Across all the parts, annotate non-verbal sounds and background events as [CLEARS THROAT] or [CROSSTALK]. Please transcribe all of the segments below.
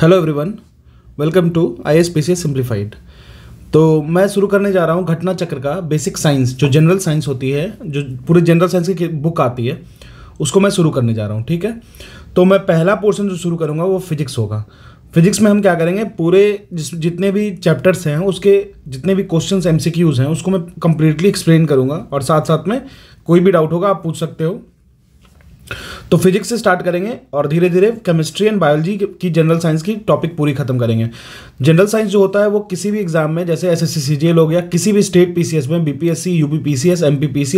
Hello everyone welcome to I S P C simplified तो मैं शुरू करने जा रहा हूँ घटना चक्र का बेसिक साइंस जो जनरल साइंस होती है जो पूरे जनरल साइंस की बुक आती है उसको मैं शुरू करने जा रहा हूँ ठीक है तो मैं पहला पोर्शन जो शुरू करूँगा वो फिजिक्स होगा फिजिक्स में हम क्या करेंगे पूरे जिस जितने भी चैप्टर्स हैं उसके जितने भी क्वेश्चंस एमसीक्यूज़ हैं उसको मैं कम्प्लीटली एक्सप्लेन करूँगा और साथ साथ में कोई भी डाउट होगा आप पूछ सकते हो तो फिजिक्स से स्टार्ट करेंगे और धीरे धीरे केमिस्ट्री एंड बायोलॉजी की जनरल साइंस की टॉपिक पूरी खत्म करेंगे जनरल साइंस जो होता है वो किसी भी एग्जाम में जैसे एस एस सी सी हो गया किसी भी स्टेट एस में B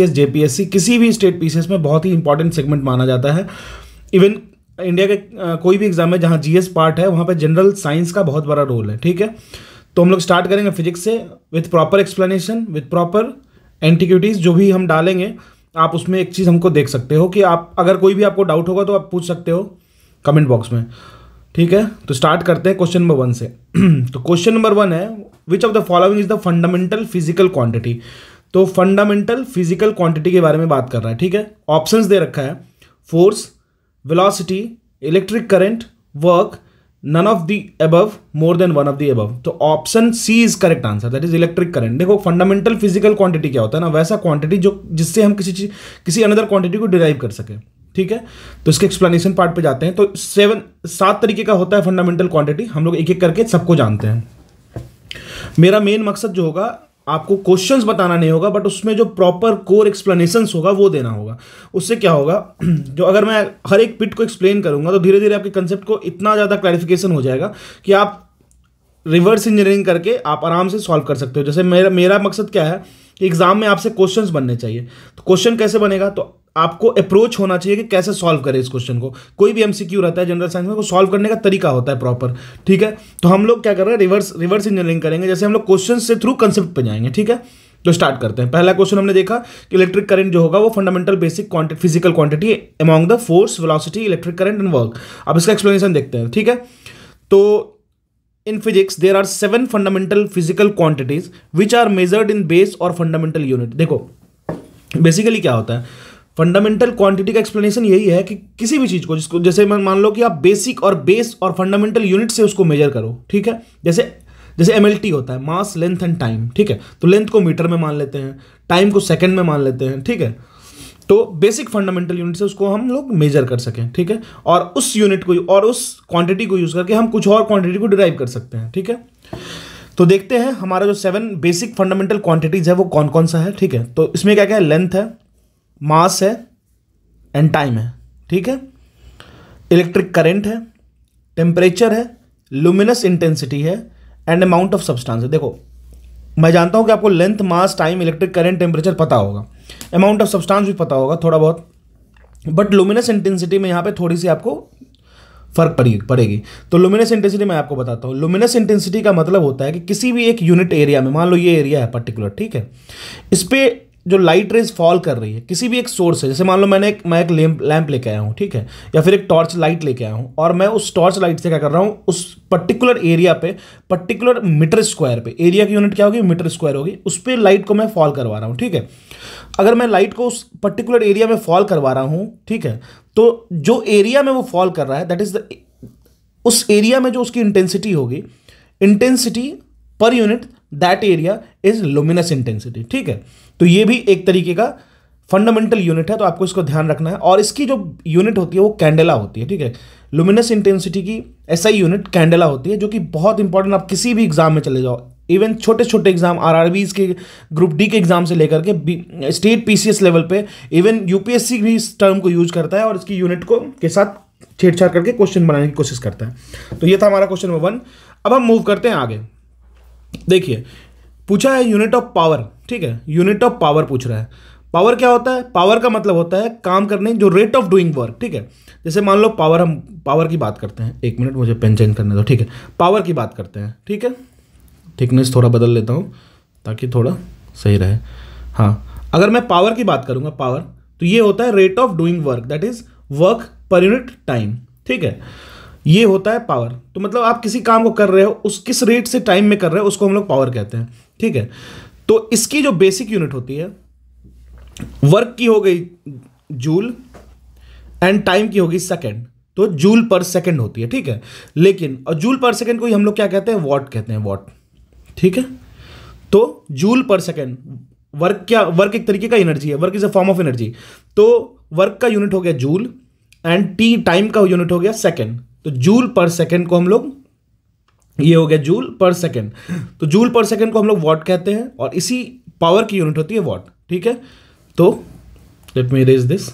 J P S C किसी भी स्टेट एस में बहुत ही इंपॉर्टेंट सेगमेंट माना जाता है इवन इंडिया के कोई भी एग्जाम में जहाँ जीएस पार्ट है वहाँ पर जनरल साइंस का बहुत बड़ा रोल है ठीक है तो हम लोग स्टार्ट करेंगे फिजिक्स से with proper explanation with proper antiquities जो भी हम डालेंगे आप उसमें एक चीज़ हमको देख सकते हो कि आप अगर कोई भी आपको डाउट होगा तो आप पूछ सकते हो कमेंट बॉक्स में ठीक है तो स्टार्ट करते हैं क्वेश्चन नंबर वन से [CLEARS THROAT] तो क्वेश्चन नंबर वन है which of the following is the fundamental physical quantity तो फंडामेंटल फिजिकल क्वांटिटी के बारे में बात कर रहा है ठीक है ऑप्शंस दे रखा है force velocity electric current work none of the above more than one of the above तो option C is correct answer that is electric current देखो फंडामेंटल फिजिकल क्वांटिटी क्या होता है ना वैसा क्वांटिटी जो जिससे हम किसी किसी अनदर क्वांटिटी को डिराइव कर सके ठीक है तो इसके एक्सप्लेनेशन पार्ट पे जाते हैं तो सेवन सात तरीके का होता है फंडामेंटल क्वांटिटी हम लोग एक एक करके सबको जानते हैं मेरा मेन मकसद जो होगा आपको क्वेश्चंस बताना नहीं होगा बट उसमें जो प्रॉपर कोर एक्सप्लेनेशन होगा वो देना होगा उससे क्या होगा [CLEARS THROAT] जो अगर मैं हर एक पिट को एक्सप्लेन करूंगा तो धीरे धीरे आपके कंसेप्ट को इतना ज़्यादा क्लैरिफिकेशन हो जाएगा कि आप रिवर्स इंजीनियरिंग करके आप आराम से सॉल्व कर सकते हो जैसे मेरा मेरा मकसद क्या है कि एग्ज़ाम में आपसे क्वेश्चंस बनने चाहिए तो क्वेश्चन कैसे बनेगा तो आपको अप्रोच होना चाहिए कि कैसे सॉल्व करें इस क्वेश्चन को कोई भी एमसीक्यू रहता है जनरल साइंस में वो सॉल्व करने का तरीका होता है प्रॉपर ठीक है तो हम लोग क्या कर रहे हैं रिवर्स रिवर्स इंजीनियरिंग करेंगे जैसे हम लोग क्वेश्चन से थ्रू कंसेप्ट पे जाएंगे ठीक है तो स्टार्ट करते हैं पहला क्वेश्चन हमने देखा कि इलेक्ट्रिक करंट जो होगा वो fundamental basic quantity physical quantity among the force velocity electric current and work अब इसका एक्सप्लेनेशन देखते हैं ठीक है तो in physics there are seven fundamental physical quantities which are measured in base और फंडामेंटल यूनिट देखो बेसिकली क्या होता है फंडामेंटल क्वांटिटी का एक्सप्लेनेशन यही है कि किसी भी चीज़ को जिसको जैसे मान लो कि आप बेसिक और बेस और फंडामेंटल यूनिट से उसको मेजर करो ठीक है जैसे जैसे एम होता है मास लेंथ एंड टाइम ठीक है तो लेंथ को मीटर में मान लेते हैं टाइम को सेकेंड में मान लेते हैं ठीक है तो बेसिक फंडामेंटल यूनिट से उसको हम लोग मेजर कर सकें ठीक है और उस यूनिट को और उस क्वांटिटी को यूज़ करके हम कुछ और क्वांटिटी को डिराइव कर सकते हैं ठीक है तो देखते हैं हमारा जो सेवन बेसिक फंडामेंटल क्वांटिटीज़ है वो कौन कौन सा है ठीक है तो इसमें क्या क्या है लेंथ है मास है एंड टाइम है ठीक है इलेक्ट्रिक करंट है टेम्परेचर है लुमिनस इंटेंसिटी है एंड अमाउंट ऑफ सब्सटेंस है देखो मैं जानता हूँ कि आपको length mass time electric current temperature पता होगा अमाउंट ऑफ सब्सटेंस भी पता होगा थोड़ा बहुत बट लुमिनस इंटेंसिटी में यहाँ पे थोड़ी सी आपको फर्क पड़ेगी पड़ेगी तो लुमिनस इंटेंसिटी मैं आपको बताता हूँ लुमिनस इंटेंसिटी का मतलब होता है कि किसी भी एक यूनिट एरिया में मान लो ये एरिया है पर्टिकुलर ठीक है इस पर जो लाइट रेज फॉल कर रही है किसी भी एक सोर्स है जैसे मान लो मैंने एक मैं एक लैंप लैंप लेके आया हूँ ठीक है या फिर एक टॉर्च लाइट लेके आया हूँ और मैं उस टॉर्च लाइट से क्या कर रहा हूँ उस पर्टिकुलर एरिया पे पर्टिकुलर मीटर स्क्वायर पे एरिया की यूनिट क्या होगी मीटर स्क्वायर होगी उस पर लाइट को मैं फॉल करवा रहा हूँ ठीक है अगर मैं लाइट को उस पर्टिकुलर एरिया में फॉल करवा रहा हूँ ठीक है तो जो एरिया में वो फॉल कर रहा है दैट इज़ द उस एरिया में जो उसकी इंटेंसिटी होगी intensity per unit that area is luminous intensity ठीक है तो ये भी एक तरीके का फंडामेंटल यूनिट है तो आपको इसको ध्यान रखना है और इसकी जो यूनिट होती है वो कैंडेला होती है ठीक है लुमिनस इंटेंसिटी की ऐसा ही यूनिट कैंडेला होती है जो कि बहुत इंपॉर्टेंट आप किसी भी एग्जाम में चले जाओ इवन छोटे छोटे एग्जाम आर के ग्रुप डी के एग्जाम से लेकर के स्टेट पी लेवल पे इवन यूपीएससी भी इस टर्म को यूज करता है और इसकी यूनिट को के साथ छेड़छाड़ करके क्वेश्चन बनाने की कोशिश करता है तो ये था हमारा क्वेश्चन नंबर वन अब हम मूव करते हैं आगे देखिए पूछा है यूनिट ऑफ पावर ठीक है यूनिट ऑफ पावर पूछ रहा है पावर क्या होता है पावर का मतलब होता है काम करने जो रेट ऑफ डूइंग वर्क ठीक है जैसे मान लो पावर हम पावर की बात करते हैं एक मिनट मुझे पेन चेंज करने दो ठीक है पावर की बात करते हैं ठीक है थिकनेस थोड़ा बदल लेता हूँ ताकि थोड़ा सही रहे हाँ अगर मैं पावर की बात करूँगा पावर तो ये होता है rate of doing work that is work per unit time ठीक है ये होता है पावर तो मतलब आप किसी काम को कर रहे हो उस किस रेट से टाइम में कर रहे हो उसको हम लोग पावर कहते हैं ठीक है तो इसकी जो बेसिक यूनिट होती है वर्क की हो गई जूल एंड टाइम की होगी सेकेंड तो जूल पर सेकेंड होती है ठीक है लेकिन और जूल पर सेकेंड को ही हम लोग क्या कहते हैं वॉट कहते हैं वॉट ठीक है तो जूल पर सेकेंड वर्क क्या वर्क एक तरीके का एनर्जी है work is a form of energy तो वर्क का यूनिट हो गया जूल एंड टी टाइम का यूनिट हो गया सेकेंड तो जूल पर सेकेंड को हम लोग ये हो गया जूल पर सेकेंड तो जूल पर सेकेंड को हम लोग वॉट कहते हैं और इसी पावर की यूनिट होती है वॉट ठीक है तो लेट मी रेज दिस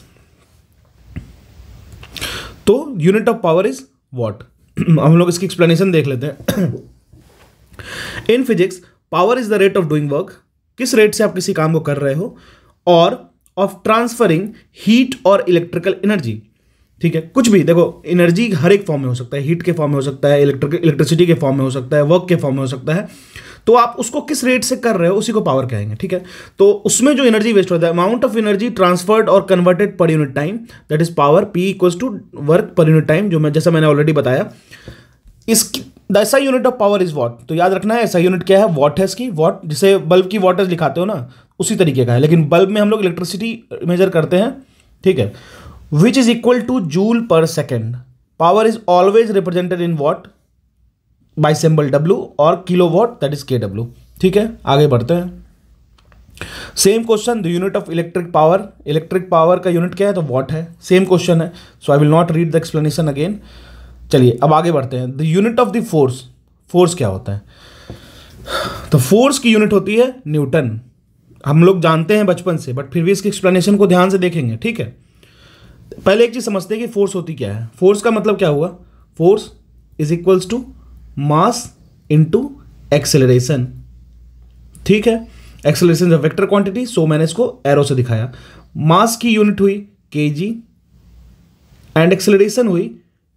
तो unit of power is watt हम लोग इसकी एक्सप्लेनेशन देख लेते हैं in physics power is the rate of doing work किस रेट से आप किसी काम को कर रहे हो और ऑफ ट्रांसफरिंग हीट और इलेक्ट्रिकल एनर्जी ठीक है कुछ भी देखो एनर्जी हर एक फॉर्म में हो सकता है हीट के फॉर्म में हो सकता है इलेक्ट्रिक इलेक्ट्रिसिटी के फॉर्म में हो सकता है वर्क के फॉर्म में हो सकता है तो आप उसको किस रेट से कर रहे हो उसी को पावर कहेंगे ठीक है तो उसमें जो एनर्जी वेस्ट होता है अमाउंट ऑफ एनर्जी ट्रांसफर्ड और converted per unit time that is power P equals to work per unit time जो मैं जैसा मैंने ऑलरेडी बताया इसकी ऐसा unit of power is watt तो याद रखना है ऐसा यूनिट क्या है वॉट है इसकी वॉट जिसे बल्ब की वॉटर्स लिखाते हो ना उसी तरीके का है लेकिन बल्ब में हम लोग इलेक्ट्रिसिटी मेजर करते हैं ठीक है is equal to joule per second power is always represented in watt by symbol W और kilowatt that is K W ठीक है आगे बढ़ते हैं same question the unit of electric power electric power का यूनिट क्या है तो वॉट है सेम क्वेश्चन है so I will not read the explanation again चलिए अब आगे बढ़ते हैं the unit of the force force क्या होता है तो फोर्स की यूनिट होती है न्यूटन हम लोग जानते हैं बचपन से बट फिर भी इसकी एक्सप्लेनेशन को ध्यान से देखेंगे ठीक है पहले एक चीज़ समझते हैं कि फोर्स होती क्या है फोर्स का मतलब क्या हुआ force is equals to mass into acceleration ठीक है एक्सेलरेशन जब वेक्टर क्वांटिटी सो मैंने इसको एरो से दिखाया मास की यूनिट हुई के जी एंड एक्सेलरेशन हुई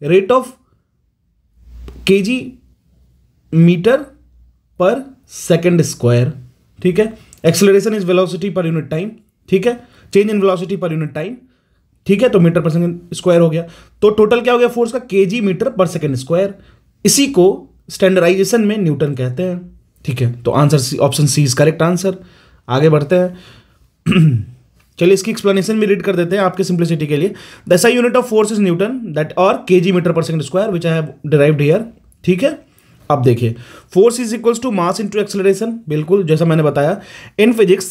rate of K G metre per second square ठीक है acceleration is velocity per unit time ठीक है change in velocity per unit time ठीक है तो मीटर पर सेकेंड स्क्वायर हो गया तो टोटल क्या हो गया फोर्स का K G metre per second square इसी को स्टैंडर्डाइजेशन में न्यूटन कहते हैं ठीक है तो answer option C is correct answer आगे बढ़ते हैं [CLEARS THROAT] चलिए इसकी एक्सप्लेनेशन भी रीड कर देते हैं आपके सिंप्लिसिटी के लिए the unit of force is Newton that और K G metre per second square which I have derived here ठीक है अब देखिए force is equals to mass to acceleration बिल्कुल जैसा मैंने बताया in physics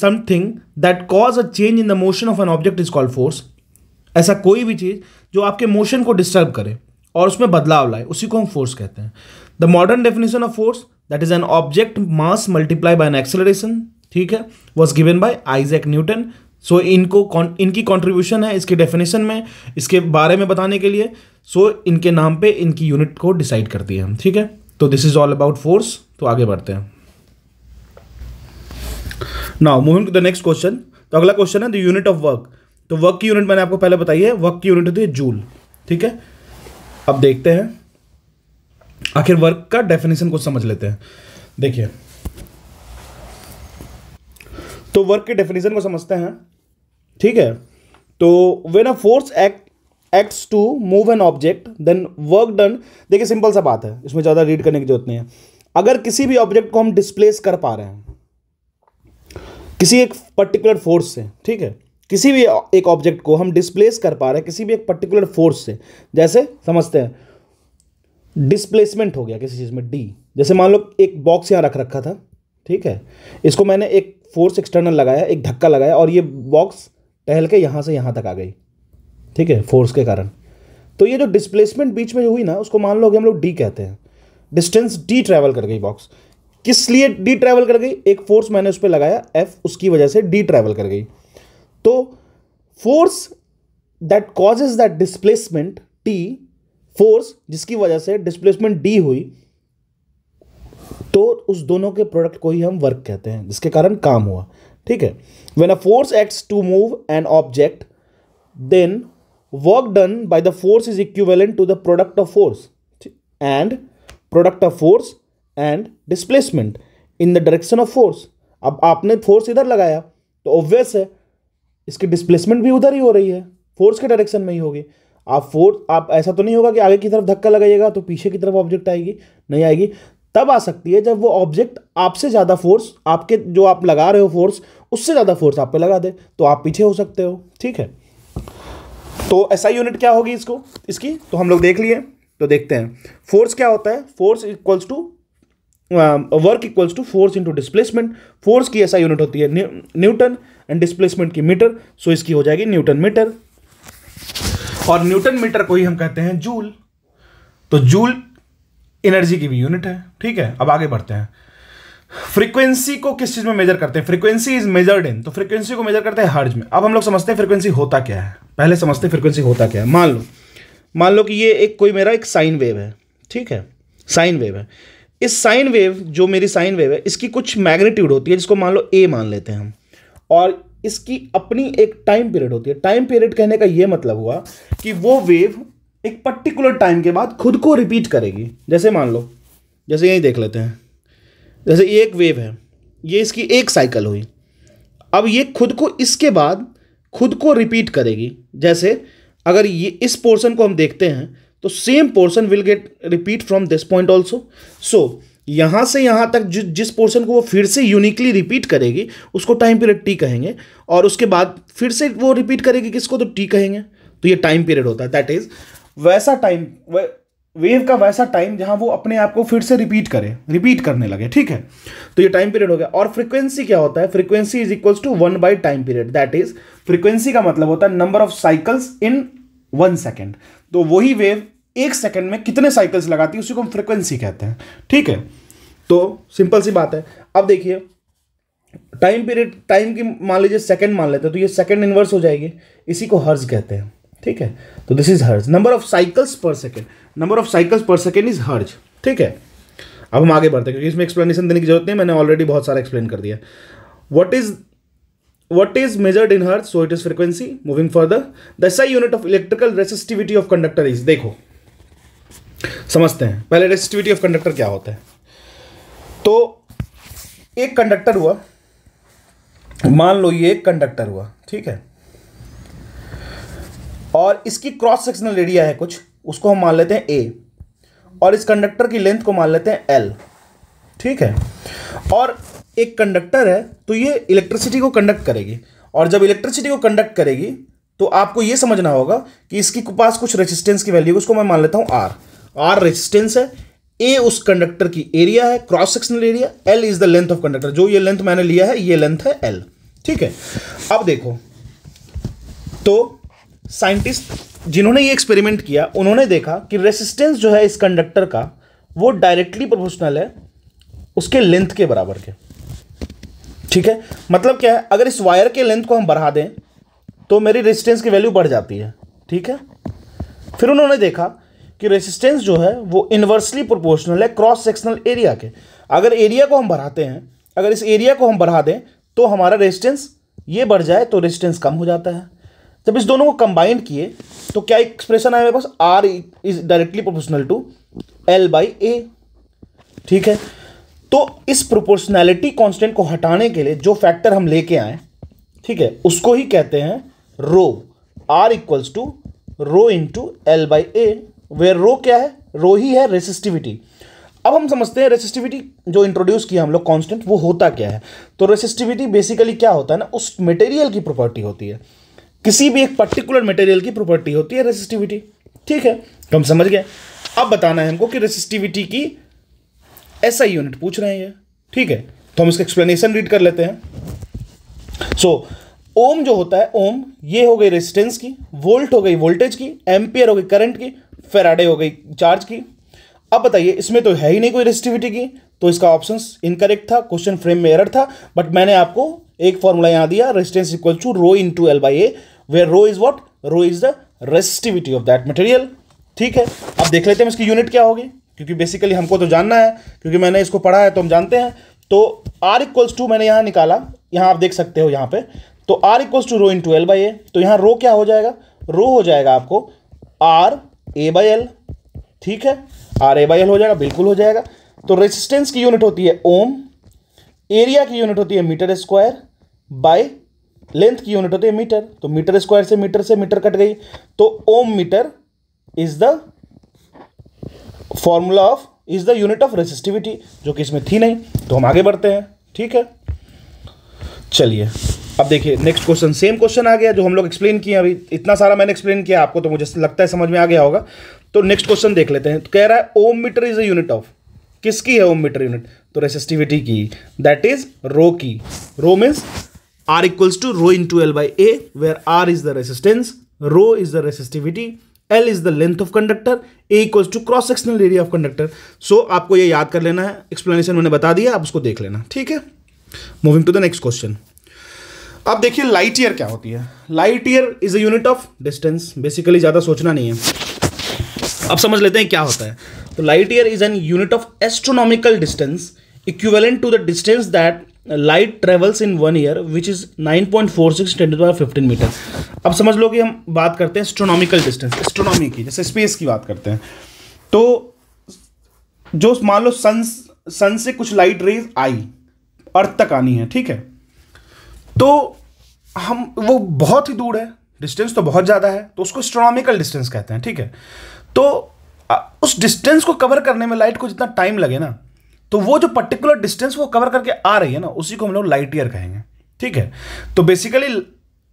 something that cause a change in the motion of an object is called force ऐसा कोई भी चीज़ जो आपके मोशन को डिस्टर्ब करे और उसमें बदलाव लाए उसी को हम फोर्स कहते हैं the modern definition of force that is an object mass multiply by an acceleration ठीक है was given by Isaac Newton so इनको इनकी कॉन्ट्रीब्यूशन है इसके डेफिनेशन में इसके बारे में बताने के लिए सो so, इनके नाम पे इनकी यूनिट को डिसाइड करती है ठीक है तो this is all about force तो आगे बढ़ते हैं now moving to the next question तो अगला क्वेश्चन है द यूनिट ऑफ वर्क तो वर्क की यूनिट मैंने आपको पहले बताई है वर्क की यूनिट होती है जूल ठीक है अब देखते हैं आखिर वर्क का डेफिनेशन को समझ लेते हैं देखिए तो वर्क के डेफिनेशन को समझते हैं ठीक है तो when a force act acts to move an object then work done देखिए सिंपल सा बात है इसमें ज़्यादा रीड करने की जरूरत नहीं है अगर किसी भी ऑब्जेक्ट को हम डिस्प्लेस कर पा रहे हैं किसी एक पर्टिकुलर फोर्स से ठीक है किसी भी एक ऑब्जेक्ट को हम डिस्प्लेस कर पा रहे हैं किसी भी एक पर्टिकुलर फोर्स से जैसे समझते हैं डिस्प्लेसमेंट हो गया किसी चीज़ में डी जैसे मान लो एक बॉक्स यहाँ रख रखा था ठीक है इसको मैंने एक फोर्स एक्सटर्नल लगाया एक धक्का लगाया और ये बॉक्स टहल के यहां से यहां तक आ गई ठीक है फोर्स के कारण तो ये जो डिस्प्लेसमेंट बीच में हुई ना उसको मान लो कि हम लोग डी कहते हैं डिस्टेंस डी ट्रैवल कर गई बॉक्स किस लिए डी ट्रैवल कर गई एक फोर्स मैंने उस पर लगाया एफ उसकी वजह से डी ट्रैवल कर गई तो force that causes that displacement the force जिसकी वजह से डिस्प्लेसमेंट डी हुई तो उस दोनों के प्रोडक्ट को ही हम वर्क कहते हैं जिसके कारण काम हुआ ठीक है when a force acts to move an object then work done by the force is equivalent to the product of force and product of force and displacement in the direction of force अब आपने force इधर लगाया तो obvious है इसकी displacement भी उधर ही हो रही है फोर्स के डायरेक्शन में ही होगी आप फोर्स आप ऐसा तो नहीं होगा कि आगे की तरफ धक्का लगाइएगा तो पीछे की तरफ ऑब्जेक्ट आएगी नहीं आएगी तब आ सकती है जब वो ऑब्जेक्ट आपसे ज़्यादा फोर्स आपके जो आप लगा रहे हो फोर्स उससे ज़्यादा फोर्स आप पे लगा दे तो आप पीछे हो सकते हो ठीक है तो एस यूनिट क्या होगी इसको इसकी तो हम लोग देख लिए तो देखते हैं फोर्स क्या होता है force equals to work equals to force into displacement force की ऐसा यूनिट होती है न्यूटन एंड डिस्प्लेसमेंट की मीटर सो इसकी हो जाएगी न्यूटन मीटर और न्यूटन मीटर को ही हम कहते हैं जूल तो जूल एनर्जी की भी यूनिट है ठीक है अब आगे बढ़ते हैं फ्रीक्वेंसी को किस चीज में मेजर करते हैं फ्रीक्वेंसी इज मेजर्ड इन तो फ्रीक्वेंसी को मेजर करते हैं हर्ज में अब हम लोग समझते हैं फ्रीक्वेंसी होता क्या है पहले समझते फ्रिक्वेंसी होता क्या है मान लो मान लो कि ये एक कोई मेरा एक साइन वेव है ठीक है साइन वेव है इस साइन वेव जो मेरी साइन वेव है इसकी कुछ मैग्नीट्यूड होती है जिसको मान लो ए मान लेते हैं हम और इसकी अपनी एक टाइम पीरियड होती है टाइम पीरियड कहने का ये मतलब हुआ कि वो वेव एक पर्टिकुलर टाइम के बाद खुद को रिपीट करेगी जैसे मान लो जैसे यही देख लेते हैं जैसे ये एक वेव है ये इसकी एक साइकिल हुई अब ये खुद को इसके बाद खुद को रिपीट करेगी जैसे अगर ये इस पोर्सन को हम देखते हैं तो same portion will get repeat from this point also so यहाँ से यहाँ तक जि, जिस पोर्सन को वो फिर से यूनिकली रिपीट करेगी उसको टाइम पीरियड टी कहेंगे और उसके बाद फिर से वो रिपीट करेगी किसको तो टी कहेंगे तो ये टाइम पीरियड होता है दैट इज वैसा टाइम वेव का वैसा टाइम जहां वो अपने आप को फिर से रिपीट करे रिपीट करने लगे ठीक है तो ये टाइम पीरियड हो गया और फ्रीक्वेंसी क्या होता है frequency is equals to one by time period that is frequency का मतलब होता है number of cycles in one second तो वही वेव एक सेकेंड में कितने साइकिल्स लगाती है उसी को हम फ्रिक्वेंसी कहते हैं ठीक है तो सिंपल सी बात है अब देखिए टाइम पीरियड टाइम की मान लीजिए सेकेंड मान लेते हैं तो ये सेकेंड इन्वर्स हो जाएगी इसी को हर्ज कहते हैं ठीक है तो this is hertz number of cycles per second number of cycles per second is hertz ठीक है अब हम आगे बढ़ते हैं क्योंकि इसमें एक्सप्लेनेशन देने की जरूरत नहीं मैंने ऑलरेडी बहुत सारा एक्सप्लेन कर दिया what is what is measured in hertz so it is frequency moving further the SI unit of electrical resistivity of conductor is देखो समझते हैं पहले रेसिस्टिविटी ऑफ कंडक्टर क्या होता है तो एक कंडक्टर हुआ मान लो ये एक कंडक्टर हुआ ठीक है और इसकी क्रॉस सेक्शनल एरिया है कुछ उसको हम मान लेते हैं ए और इस कंडक्टर की लेंथ को मान लेते हैं एल ठीक है और एक कंडक्टर है तो ये इलेक्ट्रिसिटी को कंडक्ट करेगी और जब इलेक्ट्रिसिटी को कंडक्ट करेगी तो आपको ये समझना होगा कि इसके पास कुछ रेजिस्टेंस की वैल्यू उसको मैं मान लेता हूँ आर आर रेजिस्टेंस है ए उस कंडक्टर की एरिया है cross sectional area L is the length of conductor जो ये लेंथ मैंने लिया है ये लेंथ है एल ठीक है अब देखो तो साइंटिस्ट जिन्होंने ये एक्सपेरिमेंट किया उन्होंने देखा कि रेसिस्टेंस जो है इस कंडक्टर का वो डायरेक्टली प्रोपोर्शनल है उसके लेंथ के बराबर के ठीक है मतलब क्या है अगर इस वायर के लेंथ को हम बढ़ा दें तो मेरी रेसिस्टेंस की वैल्यू बढ़ जाती है ठीक है फिर उन्होंने देखा कि रेसिस्टेंस जो है वो इन्वर्सली प्रोपोर्शनल है क्रॉस सेक्शनल एरिया के अगर एरिया को हम बढ़ाते हैं अगर इस एरिया को हम बढ़ा दें तो हमारा रेजिस्टेंस ये बढ़ जाए तो रेजिस्टेंस कम हो जाता है जब इस दोनों को कंबाइंड किए तो क्या एक्सप्रेशन आया मेरे पास R is directly proportional to L by A ठीक है तो इस प्रोपोर्शनैलिटी कांस्टेंट को हटाने के लिए जो फैक्टर हम लेके आए ठीक है उसको ही कहते हैं rho R equals to rho into L by A where rho क्या है रो ही है रेसिस्टिविटी अब हम समझते हैं रेसिस्टिविटी जो इंट्रोड्यूस किया हम लोग कॉन्स्टेंट वो होता क्या है तो रेसिस्टिविटी बेसिकली क्या होता है ना उस मटेरियल की प्रॉपर्टी होती है किसी भी एक पर्टिकुलर मटेरियल की प्रॉपर्टी होती है रेसिस्टिविटी ठीक है तो हम समझ गए अब बताना है हमको कि रेसिस्टिविटी की ऐसा यूनिट पूछ रहे हैं ये ठीक है तो हम इसका एक्सप्लेनेशन रीड कर लेते हैं सो so, ओम जो होता है ओम ये हो गई रेसिस्टेंस की वोल्ट हो गई वोल्टेज की एम्पियर हो गई करंट की फेराडे हो गई चार्ज की अब बताइए इसमें तो है ही नहीं कोई रेजिस्टिविटी की तो इसका ऑप्शन इनकरेक्ट था क्वेश्चन फ्रेम में एरर था बट मैंने आपको एक फॉर्मूला यहां दिया resistance equal to rho into L by A where rho is what rho is the resistivity of that material ठीक है अब देख लेते हैं इसकी यूनिट क्या होगी क्योंकि बेसिकली हमको तो जानना है क्योंकि मैंने इसको पढ़ा है तो हम जानते हैं तो आर इक्वल्स टू मैंने यहाँ निकाला यहाँ आप देख सकते हो यहाँ पे तो R equals to rho into L by A तो यहाँ रो क्या हो जाएगा रो हो जाएगा आपको आर ए बाई एल ठीक है आर ए बाई एल हो जाएगा बिल्कुल हो जाएगा तो रेजिस्टेंस की यूनिट होती है ओम एरिया की यूनिट होती है मीटर स्क्वायर बाई लेंथ की यूनिट होती है मीटर तो मीटर स्क्वायर से मीटर से मीटर कट गई तो ohm metre is the formula of is the unit of resistivity जो कि इसमें थी नहीं तो हम आगे बढ़ते हैं ठीक है चलिए अब देखिए नेक्स्ट क्वेश्चन सेम क्वेश्चन आ गया जो हम लोग एक्सप्लेन किए अभी इतना सारा मैंने एक्सप्लेन किया आपको तो मुझे लगता है समझ में आ गया होगा तो नेक्स्ट क्वेश्चन देख लेते हैं तो कह रहा है ohm metre is a unit of किसकी है ओम मीटर यूनिट तो रेसिस्टिविटी की दैट इज रो की rho means R equals to rho into L by A, where R is the resistance, rho is the resistivity, L is the length of conductor, A equals to cross-sectional area of conductor. So, आपको ये याद कर लेना है Explanation मैंने बता दिया आप उसको देख लेना ठीक है Moving to the next question. अब देखिए light year क्या होती है Light year is a unit of distance. Basically, ज़्यादा सोचना नहीं है अब समझ लेते हैं क्या होता है तो light year is an unit of astronomical distance equivalent to the distance that light travels in one year which is nine point four six twenty two fifteen metre अब समझ लो कि हम बात करते हैं एस्ट्रोनॉमिकल डिस्टेंस एस्ट्रोनॉमी की जैसे space की बात करते हैं तो जो मान लो सन सन से कुछ लाइट रेज आई अर्थ तक आनी है ठीक है तो हम वो बहुत ही दूर है डिस्टेंस तो बहुत ज़्यादा है तो उसको एस्ट्रोनॉमिकल डिस्टेंस कहते हैं ठीक है तो उस डिस्टेंस को कवर करने में लाइट को जितना टाइम लगे ना तो वो जो पर्टिकुलर डिस्टेंस वो कवर करके आ रही है ना उसी को हम लोग लाइट ईयर कहेंगे ठीक है तो basically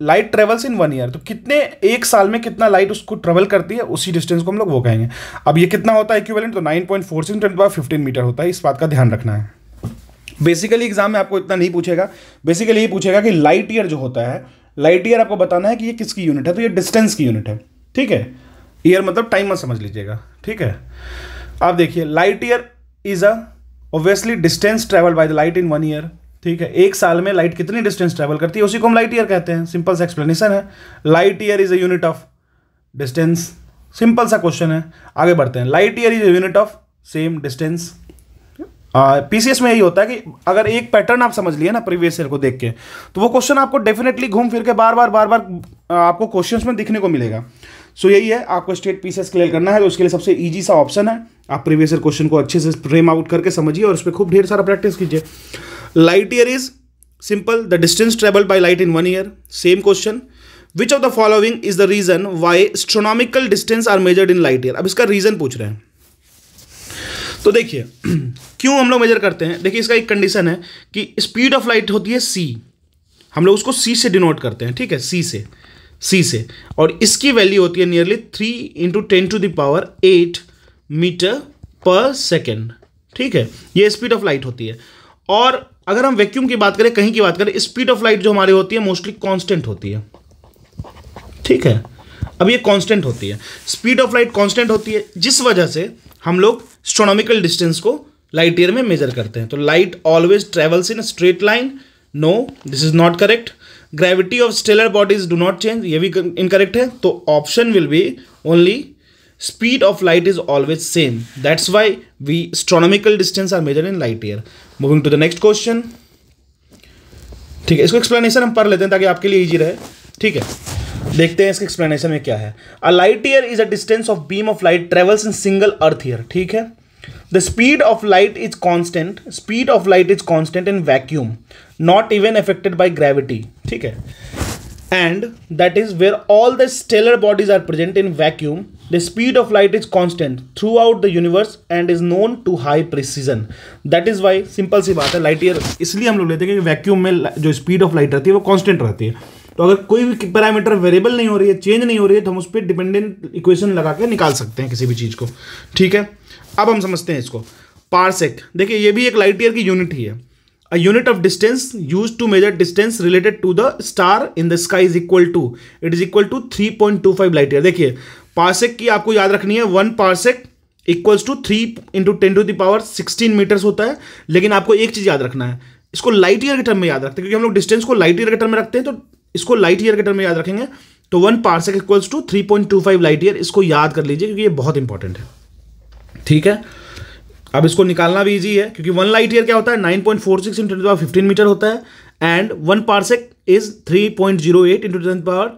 light travels in one year तो कितने एक साल में कितना लाइट उसको ट्रेवल करती है उसी डिस्टेंस को हम लोग वो कहेंगे अब ये कितना होता है इक्विवेलेंट तो nine point four six fifteen metre होता है इस बात का ध्यान रखना है बेसिकली एग्जाम में आपको इतना नहीं पूछेगा बेसिकली ये पूछेगा कि लाइट ईयर जो होता है लाइट ईयर आपको बताना है कि ये किसकी यूनिट है तो ये डिस्टेंस की यूनिट है ठीक है ईयर मतलब टाइम मत समझ लीजिएगा ठीक है आप देखिए light year is a obviously distance travel by the light in one year ठीक है एक साल में लाइट कितनी डिस्टेंस ट्रेवल करती है उसी को हम लाइट ईयर कहते हैं सिंपल सा एक्सप्लेनेशन है light year is a unit of distance simple सा क्वेश्चन है आगे बढ़ते हैं light year is a unit of same distance PCS में यही होता है कि अगर एक पैटर्न आप समझ लिए ना प्रीवियस ईयर को देख के तो वो क्वेश्चन आपको डेफिनेटली घूम फिर के बार बार बार बार आपको क्वेश्चन में दिखने को मिलेगा सो so, यही है आपको स्टेट पीसेस क्लियर करना है तो उसके लिए सबसे ईजी सा ऑप्शन है आप प्रीवियस क्वेश्चन को अच्छे से फ्रेम आउट करके समझिए और उस पर खूब ढेर सारा प्रैक्टिस कीजिए light year is simple the distance travel by light in one year same question which of the following is the reason why astronomical distance are measured in light year अब इसका रीजन पूछ रहे हैं तो देखिए [CLEARS THROAT] क्यों हम लोग मेजर करते हैं देखिए इसका एक कंडीशन है कि स्पीड ऑफ लाइट होती है सी हम लोग उसको सी से डिनोट करते हैं ठीक है सी से सी से और इसकी वैल्यू होती है nearly three into ten to the power eight metre per second ठीक है ये स्पीड ऑफ लाइट होती है और अगर हम वैक्यूम की बात करें कहीं की बात करें स्पीड ऑफ लाइट जो हमारी होती है मोस्टली कांस्टेंट होती है ठीक है अब ये कांस्टेंट होती है स्पीड ऑफ लाइट कांस्टेंट होती है जिस वजह से हम लोग स्ट्रोनोमिकल डिस्टेंस को लाइट ईयर में मेजर करते हैं तो light always travels in straight line no this is not correct gravity of stellar bodies do not change ये भी इनकरेक्ट है तो option will be only speed of light is always same that's why we astronomical distance are measure in light year moving to the next question ठीक है इसको explanation हम पढ़ लेते हैं ताकि आपके लिए ईजी रहे ठीक है देखते हैं इसके एक्सप्लेनेशन में क्या है a light year is a distance of beam of light travels in single earth year ठीक है the speed of light is constant speed of light is constant in vacuum not even affected by gravity ठीक है and that is where all the stellar bodies are present in vacuum the speed of light is constant throughout the universe and is known to high precision that is why simple सी बात है light year इसलिए हम लोग लेते हैं कि vacuum में जो स्पीड ऑफ लाइट रहती है वो कॉन्स्टेंट रहती है तो अगर कोई भी पैरामीटर वेरिएबल नहीं हो रही है चेंज नहीं हो रही है तो हम उस पर डिपेंडेंट इक्वेशन लगा के निकाल सकते हैं किसी भी चीज़ को ठीक है अब हम समझते हैं इसको पारसेक देखिए ये भी एक लाइट ईयर की यूनिट ही है unit a unit of distance used to measure distance related to the star in equal to it is equal to three point two five light year देखिए पारसेक की आपको याद रखनी है one parsec equals to three into ten to the power sixteen metres होता है लेकिन आपको एक चीज याद रखना है इसको लाइट ईयर के टर्म में याद रखते हैं क्योंकि हम लोग डिस्टेंस को लाइट ईयर के टर्म में रखते हैं तो इसको लाइट ईयर के टर्म में याद रखेंगे तो one parsec equals to three point two five light year इसको याद कर लीजिए क्योंकि ये बहुत इंपॉर्टेंट है ठीक है अब इसको निकालना भी ईजी है क्योंकि वन लाइट ईयर क्या होता है nine point four six into two power fifteen metre होता है and one parsec is three point zero eight into two power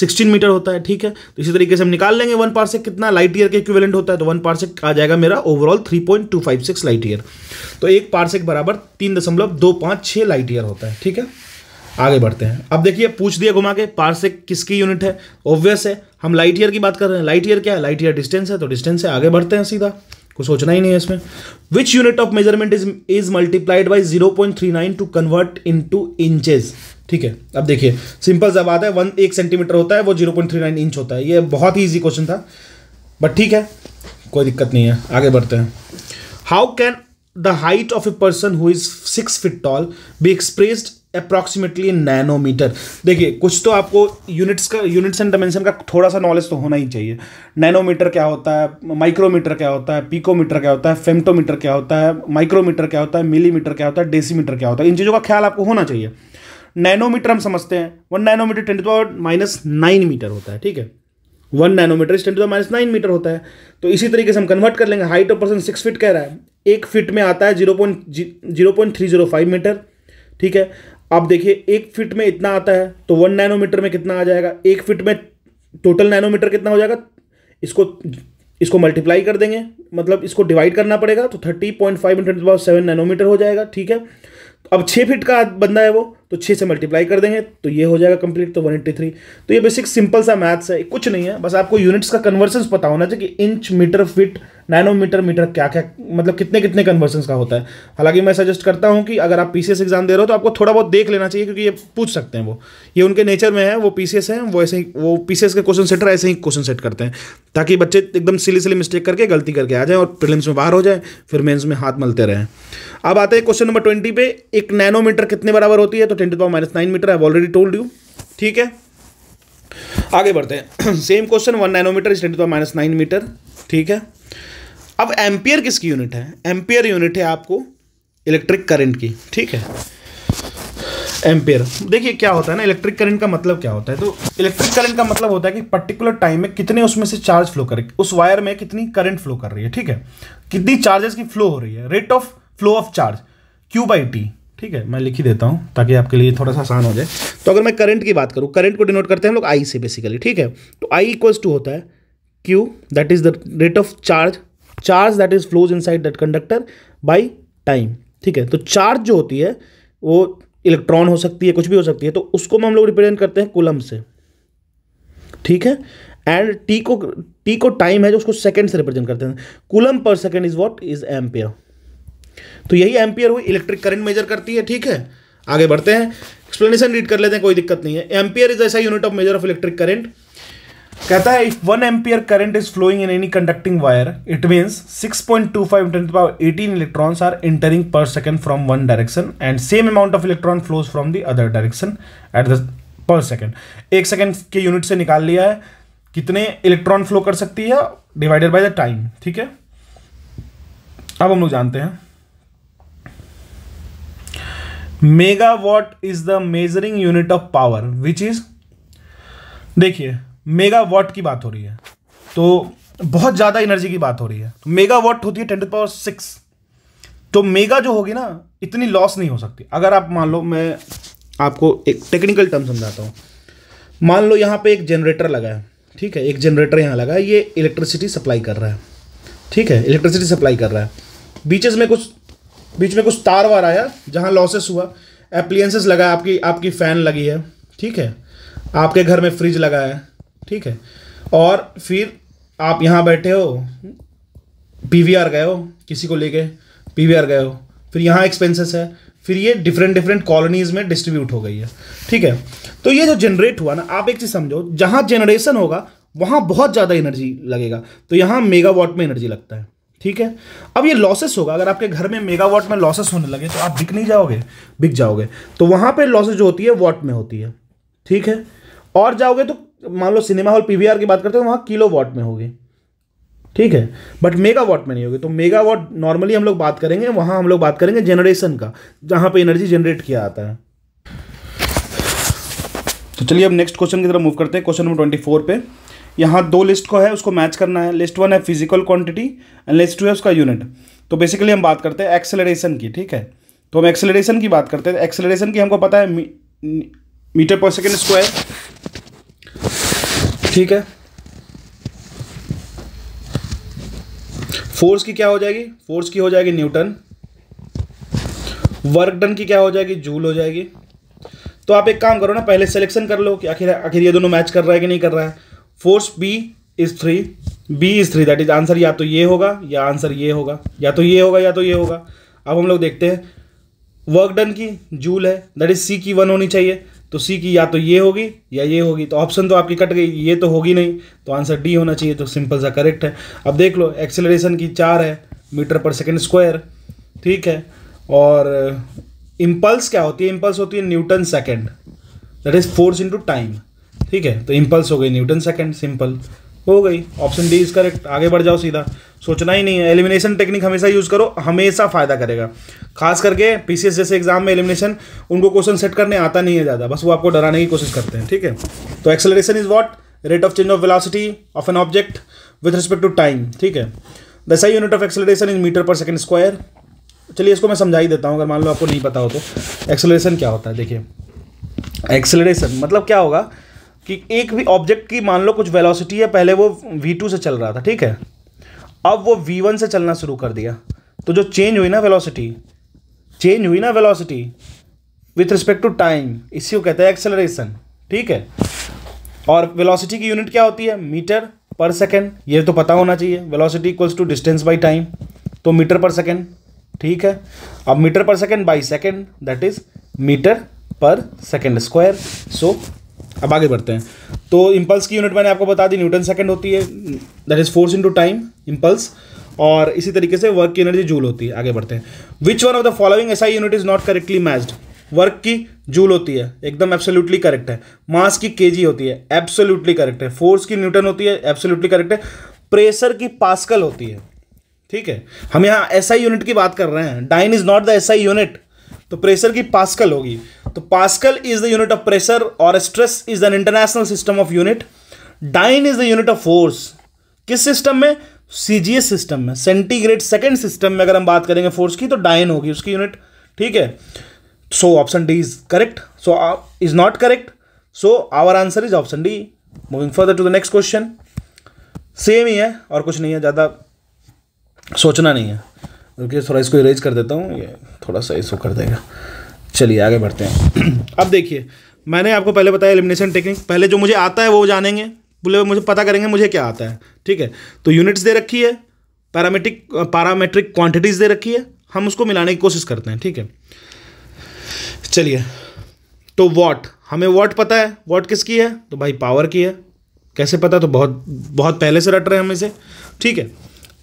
sixteen metre होता है ठीक है तो इसी तरीके से हम निकाल लेंगे वन पार्सेक कितना लाइट ईयर के इक्विवेलेंट होता है तो वन पार्सेक आ जाएगा मेरा overall three point two five six light year तो एक पार्सेक बराबर तीन दशमलव दो पाँच छः लाइट ईयर होता है ठीक है आगे बढ़ते हैं अब देखिए पूछ दिया घुमा के पार्सेक किसकी यूनिट है ऑब्वियस है हम लाइट ईयर की बात कर रहे हैं लाइट ईयर क्या है लाइट ईयर डिस्टेंस है तो डिस्टेंस है आगे बढ़ते हैं सीधा कुछ सोचना ही नहीं है इसमें which unit of measurement is is multiplied by zero point three nine to convert into inches ठीक है अब देखिए सिंपल सा बात है वन एक सेंटीमीटर होता है वो zero point three nine inch होता है ये बहुत ही ईजी क्वेश्चन था बट ठीक है कोई दिक्कत नहीं है आगे बढ़ते हैं how can the height of a person who is six feet tall be expressed approximately nanometre देखिए कुछ तो आपको यूनिट्स का यूनिट्स एंड डायमेंशन का थोड़ा सा नॉलेज तो होना ही चाहिए नैनोमीटर क्या होता है माइक्रोमीटर क्या होता है पीकोमीटर क्या होता है फेमटोमीटर क्या होता है माइक्रोमीटर क्या होता है मिलीमीटर क्या होता है डेसीमीटर क्या होता है इन चीज़ों का ख्याल आपको होना चाहिए नैनोमीटर हम समझते हैं one nanometre twenty power minus nine metre होता है ठीक है one nanometre is twenty to minus nine metre होता है तो इसी तरीके से हम कन्वर्ट कर लेंगे height of person six feet कह रहा है एक फीट में आता है zero point zero point three zero five metre ठीक है आप देखिए एक फिट में इतना आता है तो वन नैनोमीटर में कितना आ जाएगा एक फिट में टोटल नैनोमीटर कितना हो जाएगा इसको इसको मल्टीप्लाई कर देंगे मतलब इसको डिवाइड करना पड़ेगा तो thirty point five into seven nanometre हो जाएगा ठीक है अब छः फिट का बंदा है वो तो छः से मल्टीप्लाई कर देंगे तो ये हो जाएगा कंप्लीट तो वन एट्टी थ्री तो ये बेसिक सिंपल सा मैथ्स है कुछ नहीं है बस आपको यूनिट्स का कन्वर्सेंस पता होना चाहिए कि inch metre feet nanometre metre क्या क्या मतलब कितने कितने कन्वर्सन का होता है हालांकि मैं सजेस्ट करता हूँ कि अगर आप पी एग्ज़ाम दे रहे हो तो आपको थोड़ा बहुत देख लेना चाहिए क्योंकि ये पूछ सकते हैं वो ये उनके नेचर में है वो पी है वो ऐसे ही वो पी के क्वेश्चन सेटर ऐसे ही क्वेश्चन सेट करते हैं ताकि बच्चे एकदम सिली सिली मिस्टेक करके गलती करके आ जाए और प्रिलिम्स में बाहर हो जाए फिर मेन्स में हाथ मलते रहें अब आते हैं क्वेश्चन नंबर ट्वेंटी पे एक नैनोमीटर कितने बराबर होती है तो twenty power minus nine metre I already told you ठीक है आगे बढ़ते हैं same question one nanometre is twenty power minus nine metre ठीक है अब एम्पियर किसकी यूनिट है एम्पियर यूनिट है आपको इलेक्ट्रिक करंट की ठीक है एम्पियर देखिए क्या होता है ना इलेक्ट्रिक करंट का मतलब क्या होता है तो इलेक्ट्रिक करंट का मतलब होता है कि पर्टिकुलर टाइम में कितने उसमें से चार्ज फ्लो करे उस वायर में कितनी करंट फ्लो कर रही है ठीक है कितनी चार्जेस की फ्लो हो रही है rate of flow of charge Q by T ठीक है मैं लिख ही देता हूँ ताकि आपके लिए थोड़ा सा आसान हो जाए तो अगर मैं करंट की बात करूँ करंट को डिनोट करते हैं हम लोग आई से बेसिकली ठीक है तो आई इक्वल्स टू होता है Q that is the rate of charge charge that is flows inside that conductor by time ठीक है तो चार्ज जो होती है वो इलेक्ट्रॉन हो सकती है कुछ भी हो सकती है तो उसको हम लोग रिप्रेजेंट करते हैं कुलम से ठीक है एंड टी को टी को टाइम है जो उसको सेकेंड से रिप्रेजेंट करते हैं coulomb per second is what is ampere तो यही एम्पियर हुई इलेक्ट्रिक करंट मेजर करती है ठीक है आगे बढ़ते हैं एक्सप्लेनेशन रीड कर लेते हैं कोई दिक्कत नहीं है एम्पियर इज ऐसा unit of measure of electric current कहता है if one ampere current is flowing in any conducting wire it mean 6.25 point two five ten power eighteen electrons are entering per second from one direction and same amount of electron flows from the other direction at the per second एक second के यूनिट से निकाल लिया है कितने electron flow कर सकती है डिवाइडेड बाय द टाइम ठीक है अब हम लोग जानते हैं megawatt is the measuring unit of power which is देखिए मेगा वॉट की बात हो रही है तो बहुत ज़्यादा एनर्जी की बात हो रही है तो मेगा वॉट होती है टेन पावर सिक्स तो मेगा जो होगी ना इतनी लॉस नहीं हो सकती अगर आप मान लो मैं आपको एक टेक्निकल टर्म समझाता हूँ मान लो यहाँ पे एक जनरेटर लगा है ठीक है एक जनरेटर यहाँ लगा है ये इलेक्ट्रिसिटी सप्लाई कर रहा है ठीक है इलेक्ट्रिसिटी सप्लाई कर रहा है बीचेस में कुछ बीच में कुछ तार वार आया जहाँ लॉसेस हुआ एप्लियंसेस लगा आपकी आपकी फ़ैन लगी है ठीक है आपके घर में फ्रिज लगा है ठीक है और फिर आप यहाँ बैठे हो पीवीआर गए हो किसी को लेके पीवीआर गए हो फिर यहाँ एक्सपेंसेस है फिर ये डिफरेंट डिफरेंट कॉलोनीज में डिस्ट्रीब्यूट हो गई है ठीक है तो ये जो जनरेट हुआ ना आप एक चीज़ समझो जहां जनरेशन होगा वहां बहुत ज़्यादा एनर्जी लगेगा तो यहां मेगावाट में एनर्जी लगता है ठीक है अब ये लॉसेस होगा अगर आपके घर में मेगावाट में लॉसेस होने लगे तो आप बिक नहीं जाओगे बिक जाओगे तो वहां पर लॉसेस जो होती है वॉट में होती है ठीक है और जाओगे तो मान लो सिनेमा हॉल पीवीआर की बात करते हैं वहां किलो वॉट में होगी ठीक है बट मेगा वॉट में नहीं होगी तो मेगा वॉट नॉर्मली हम लोग बात करेंगे वहां हम लोग बात करेंगे जनरेशन का जहां पे एनर्जी जनरेट किया आता है तो चलिए अब नेक्स्ट क्वेश्चन की तरफ मूव करते हैं क्वेश्चन नंबर ट्वेंटी फोर पे यहाँ दो लिस्ट को है उसको मैच करना है लिस्ट वन है physical quantity and list two है उसका यूनिट तो बेसिकली हम बात करते हैं एक्सेलरेशन की ठीक है तो हम एक्सेलरेशन की बात करते हैं एक्सेलरेशन की हमको पता है मी, मीटर पर सेकेंड स्क्वायर ठीक है फोर्स की क्या हो जाएगी फोर्स की हो जाएगी न्यूटन वर्क डन की क्या हो जाएगी जूल हो जाएगी तो आप एक काम करो ना पहले सिलेक्शन कर लो कि आखिर आखिर ये दोनों मैच कर रहा है कि नहीं कर रहा है force B is three B is three that is answer या तो ये होगा या आंसर ये होगा या तो ये होगा या तो ये होगा अब हम लोग देखते हैं वर्क डन की जूल है दैट इज सी की वन होनी चाहिए तो सी की या तो ये होगी या ये होगी तो ऑप्शन तो आपकी कट गई ये तो होगी नहीं तो आंसर डी होना चाहिए तो सिंपल सा करेक्ट है अब देख लो एक्सेलरेशन की चार है मीटर पर सेकेंड स्क्वायर ठीक है और इम्पल्स uh, क्या होती है इम्पल्स होती है newton second that is force into time ठीक है तो इम्पल्स हो गई न्यूटन सेकेंड सिंपल हो गई ऑप्शन डी इज करेक्ट आगे बढ़ जाओ सीधा सोचना ही नहीं है एलिमिनेशन टेक्निक हमेशा यूज़ करो हमेशा फ़ायदा करेगा खास करके पीसीएस जैसे एग्जाम में एलिमिनेशन उनको क्वेश्चन सेट करने आता नहीं है ज़्यादा बस वो आपको डराने की कोशिश करते हैं ठीक है तो acceleration is what rate of change of velocity of an object with respect to time ठीक है द सही unit of acceleration is metre per second square चलिए इसको मैं समझा ही देता हूँ अगर मान लो आपको नहीं पता हो तो एक्सेलरेशन क्या होता है देखिए एक्सेलरेशन मतलब क्या होगा कि एक भी ऑब्जेक्ट की मान लो कुछ वेलोसिटी है पहले वो वी टू से चल रहा था ठीक है अब वो वी वन से चलना शुरू कर दिया तो जो चेंज हुई ना वेलोसिटी चेंज हुई ना velocity with respect to time इसी को कहते हैं एक्सेलरेशन ठीक है और वेलोसिटी की यूनिट क्या होती है मीटर पर सेकेंड ये तो पता होना चाहिए velocity equals to distance by time तो मीटर पर सेकेंड ठीक है अब metre per second by second that is metre per second square so अब आगे बढ़ते हैं तो इम्पल्स की यूनिट मैंने आपको बता दी न्यूटन सेकंड होती है that is force into time impulse और इसी तरीके से वर्क की एनर्जी जूल होती है आगे बढ़ते हैं which one of the following S I unit is not correctly matched work की जूल होती है एकदम एब्सोल्युटली करेक्ट है मास की जी होती है एब्सोल्युटली करेक्ट है फोर्स की न्यूटन होती है एब्सोल्युटली करेक्ट है प्रेशर की पास्कल होती है ठीक है हम यहाँ एस आई यूनिट की बात कर रहे हैं dyne is not the S I unit तो प्रेशर की पास्कल होगी तो pascal is the unit of pressure और stress is an international system of unit dyne is the unit of force किस सिस्टम में सीजीएस सिस्टम में centigrade second system में अगर हम बात करेंगे फोर्स की तो डाइन होगी उसकी यूनिट ठीक है so option D is correct so is not correct so our answer is option D moving further to the next question same ही है और कुछ नहीं है ज़्यादा सोचना नहीं है रुकिए थोड़ा इसको इरेज कर देता हूँ ये थोड़ा सा इसको कर देगा चलिए आगे बढ़ते हैं [CLEARS THROAT] अब देखिए मैंने आपको पहले बताया एलिमिनेशन टेक्निक पहले जो मुझे आता है वो जानेंगे बोले मुझे पता करेंगे मुझे क्या आता है ठीक है तो यूनिट्स दे रखी है पैरामेट्रिक पैरामेट्रिक क्वांटिटीज़ दे रखी है हम उसको मिलाने की कोशिश करते हैं ठीक है चलिए तो वॉट हमें वॉट पता है वॉट किसकी है तो भाई पावर की है कैसे पता तो बहुत बहुत पहले से रट रहे हैं हम इसे ठीक है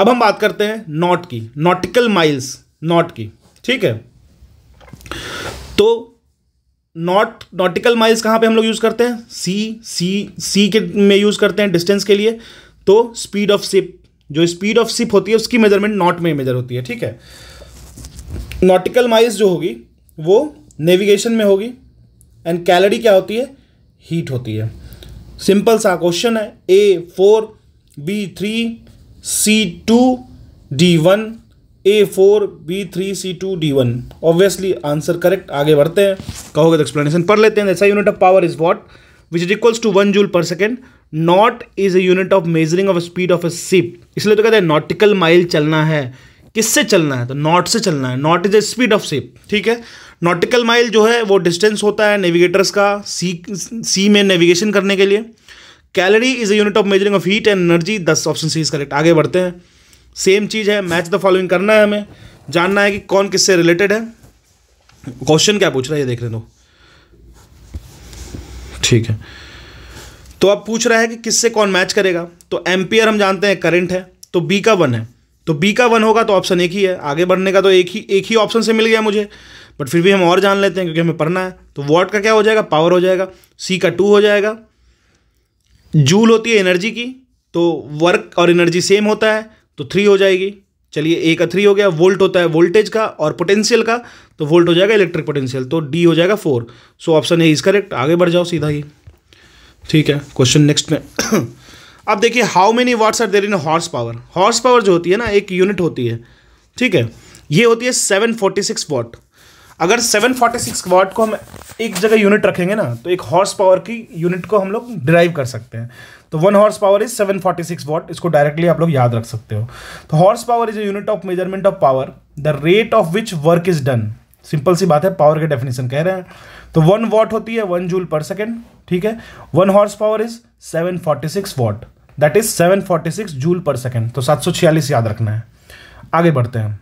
अब हम बात करते हैं नॉट की नॉटिकल माइल्स नॉट की ठीक है तो नॉट नॉटिकल माइल्स कहाँ पे हम लोग यूज़ करते हैं सी सी सी के में यूज़ करते हैं डिस्टेंस के लिए तो स्पीड ऑफ सिप जो स्पीड ऑफ सिप होती है उसकी मेजरमेंट नॉट में मेजर होती है ठीक है नॉटिकल माइल्स जो होगी वो नेविगेशन में होगी एंड कैलरी क्या होती है हीट होती है सिंपल सा क्वेश्चन है A four B three C two D one A four B three C two D one obviously answer correct आगे बढ़ते हैं कहोगे तो एक्सप्लेनेशन पढ़ लेते हैं ऐसा unit of power is watt which is equals to one joule per second knot is a unit of measuring of speed of a ship इसलिए तो कहते हैं नॉटिकल माइल चलना है किससे चलना है तो नॉट से चलना है knot is a speed of ship ठीक है नॉटिकल माइल जो है वो डिस्टेंस होता है नेविगेटर्स का सी सी में नेविगेशन करने के लिए calorie is a unit of measuring of heat and energy दस ऑप्शन सी इज करेक्ट आगे बढ़ते हैं सेम चीज़ है मैच द फॉलोइंग करना है हमें जानना है कि कौन किससे रिलेटेड है क्वेश्चन क्या पूछ रहा है ये देख रहे दो ठीक है तो अब पूछ रहा है कि किससे कौन मैच करेगा तो एम्पियर हम जानते हैं करंट है तो बी का वन है तो बी का वन होगा तो ऑप्शन एक ही है आगे बढ़ने का तो एक ही एक ही ऑप्शन से मिल गया मुझे बट फिर भी हम और जान लेते हैं क्योंकि हमें पढ़ना है तो वॉट का क्या हो जाएगा पावर हो जाएगा सी का टू हो जाएगा जूल होती है एनर्जी की तो वर्क और एनर्जी सेम होता है तो थ्री हो जाएगी चलिए ए का थ्री हो गया वोल्ट होता है वोल्टेज का और पोटेंशियल का तो वोल्ट हो जाएगा इलेक्ट्रिक पोटेंशियल तो डी हो जाएगा four so option A is correct आगे बढ़ जाओ सीधा ही ठीक है क्वेश्चन नेक्स्ट में [COUGHS] अब देखिए how many watts are there in horse power horse power जो होती है ना एक यूनिट होती है ठीक है ये होती है सेवन फोर्टी सिक्स वाट अगर सेवन फोर्टी सिक्स वाट को हम एक जगह यूनिट रखेंगे ना तो एक हॉर्स पावर की यूनिट को हम लोग ड्राइव कर सकते हैं तो one horse power is 746 watt इसको डायरेक्टली आप लोग याद रख सकते हो तो horse power is unit of measurement of power the rate of which work is done simple सी बात है पावर के डेफिनेशन कह रहे हैं तो वन वॉट होती है वन जूल पर सेकेंड ठीक है one horse power is 746 watt that is 746 joule per second तो 746 याद रखना है आगे बढ़ते हैं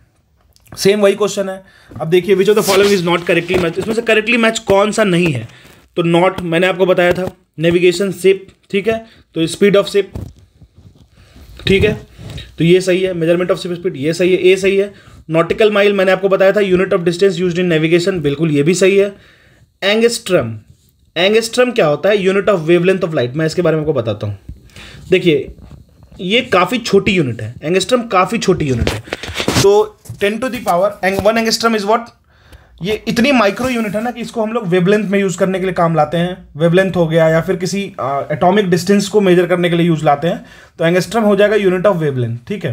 सेम वही क्वेश्चन है अब देखिए which of the following is not correctly match इसमें से करेक्टली मैच कौन सा नहीं है तो नॉट मैंने आपको बताया था नेविगेशन सिप ठीक है तो स्पीड ऑफ सिप ठीक है तो ये सही है मेजरमेंट ऑफ सिप स्पीड ये सही है ए सही है नॉटिकल माइल मैंने आपको बताया था unit of distance use in navigation बिल्कुल ये भी सही है एंगस्ट्रम एंगस्ट्रम क्या होता है unit of wavelength of light मैं इसके बारे में आपको बताता हूँ देखिए ये काफ़ी छोटी यूनिट है एंगस्ट्रम काफ़ी छोटी यूनिट है तो टेन टू दावर एंग वन एंगस्ट्रम इज वॉट ये इतनी माइक्रो यूनिट है ना कि इसको हम लोग वेबलेंथ में यूज करने के लिए काम लाते हैं वेबलेंथ हो गया या फिर किसी एटॉमिक डिस्टेंस को मेजर करने के लिए यूज लाते हैं तो एंगस्ट्रम हो जाएगा यूनिट ऑफ वेबलेंथ ठीक है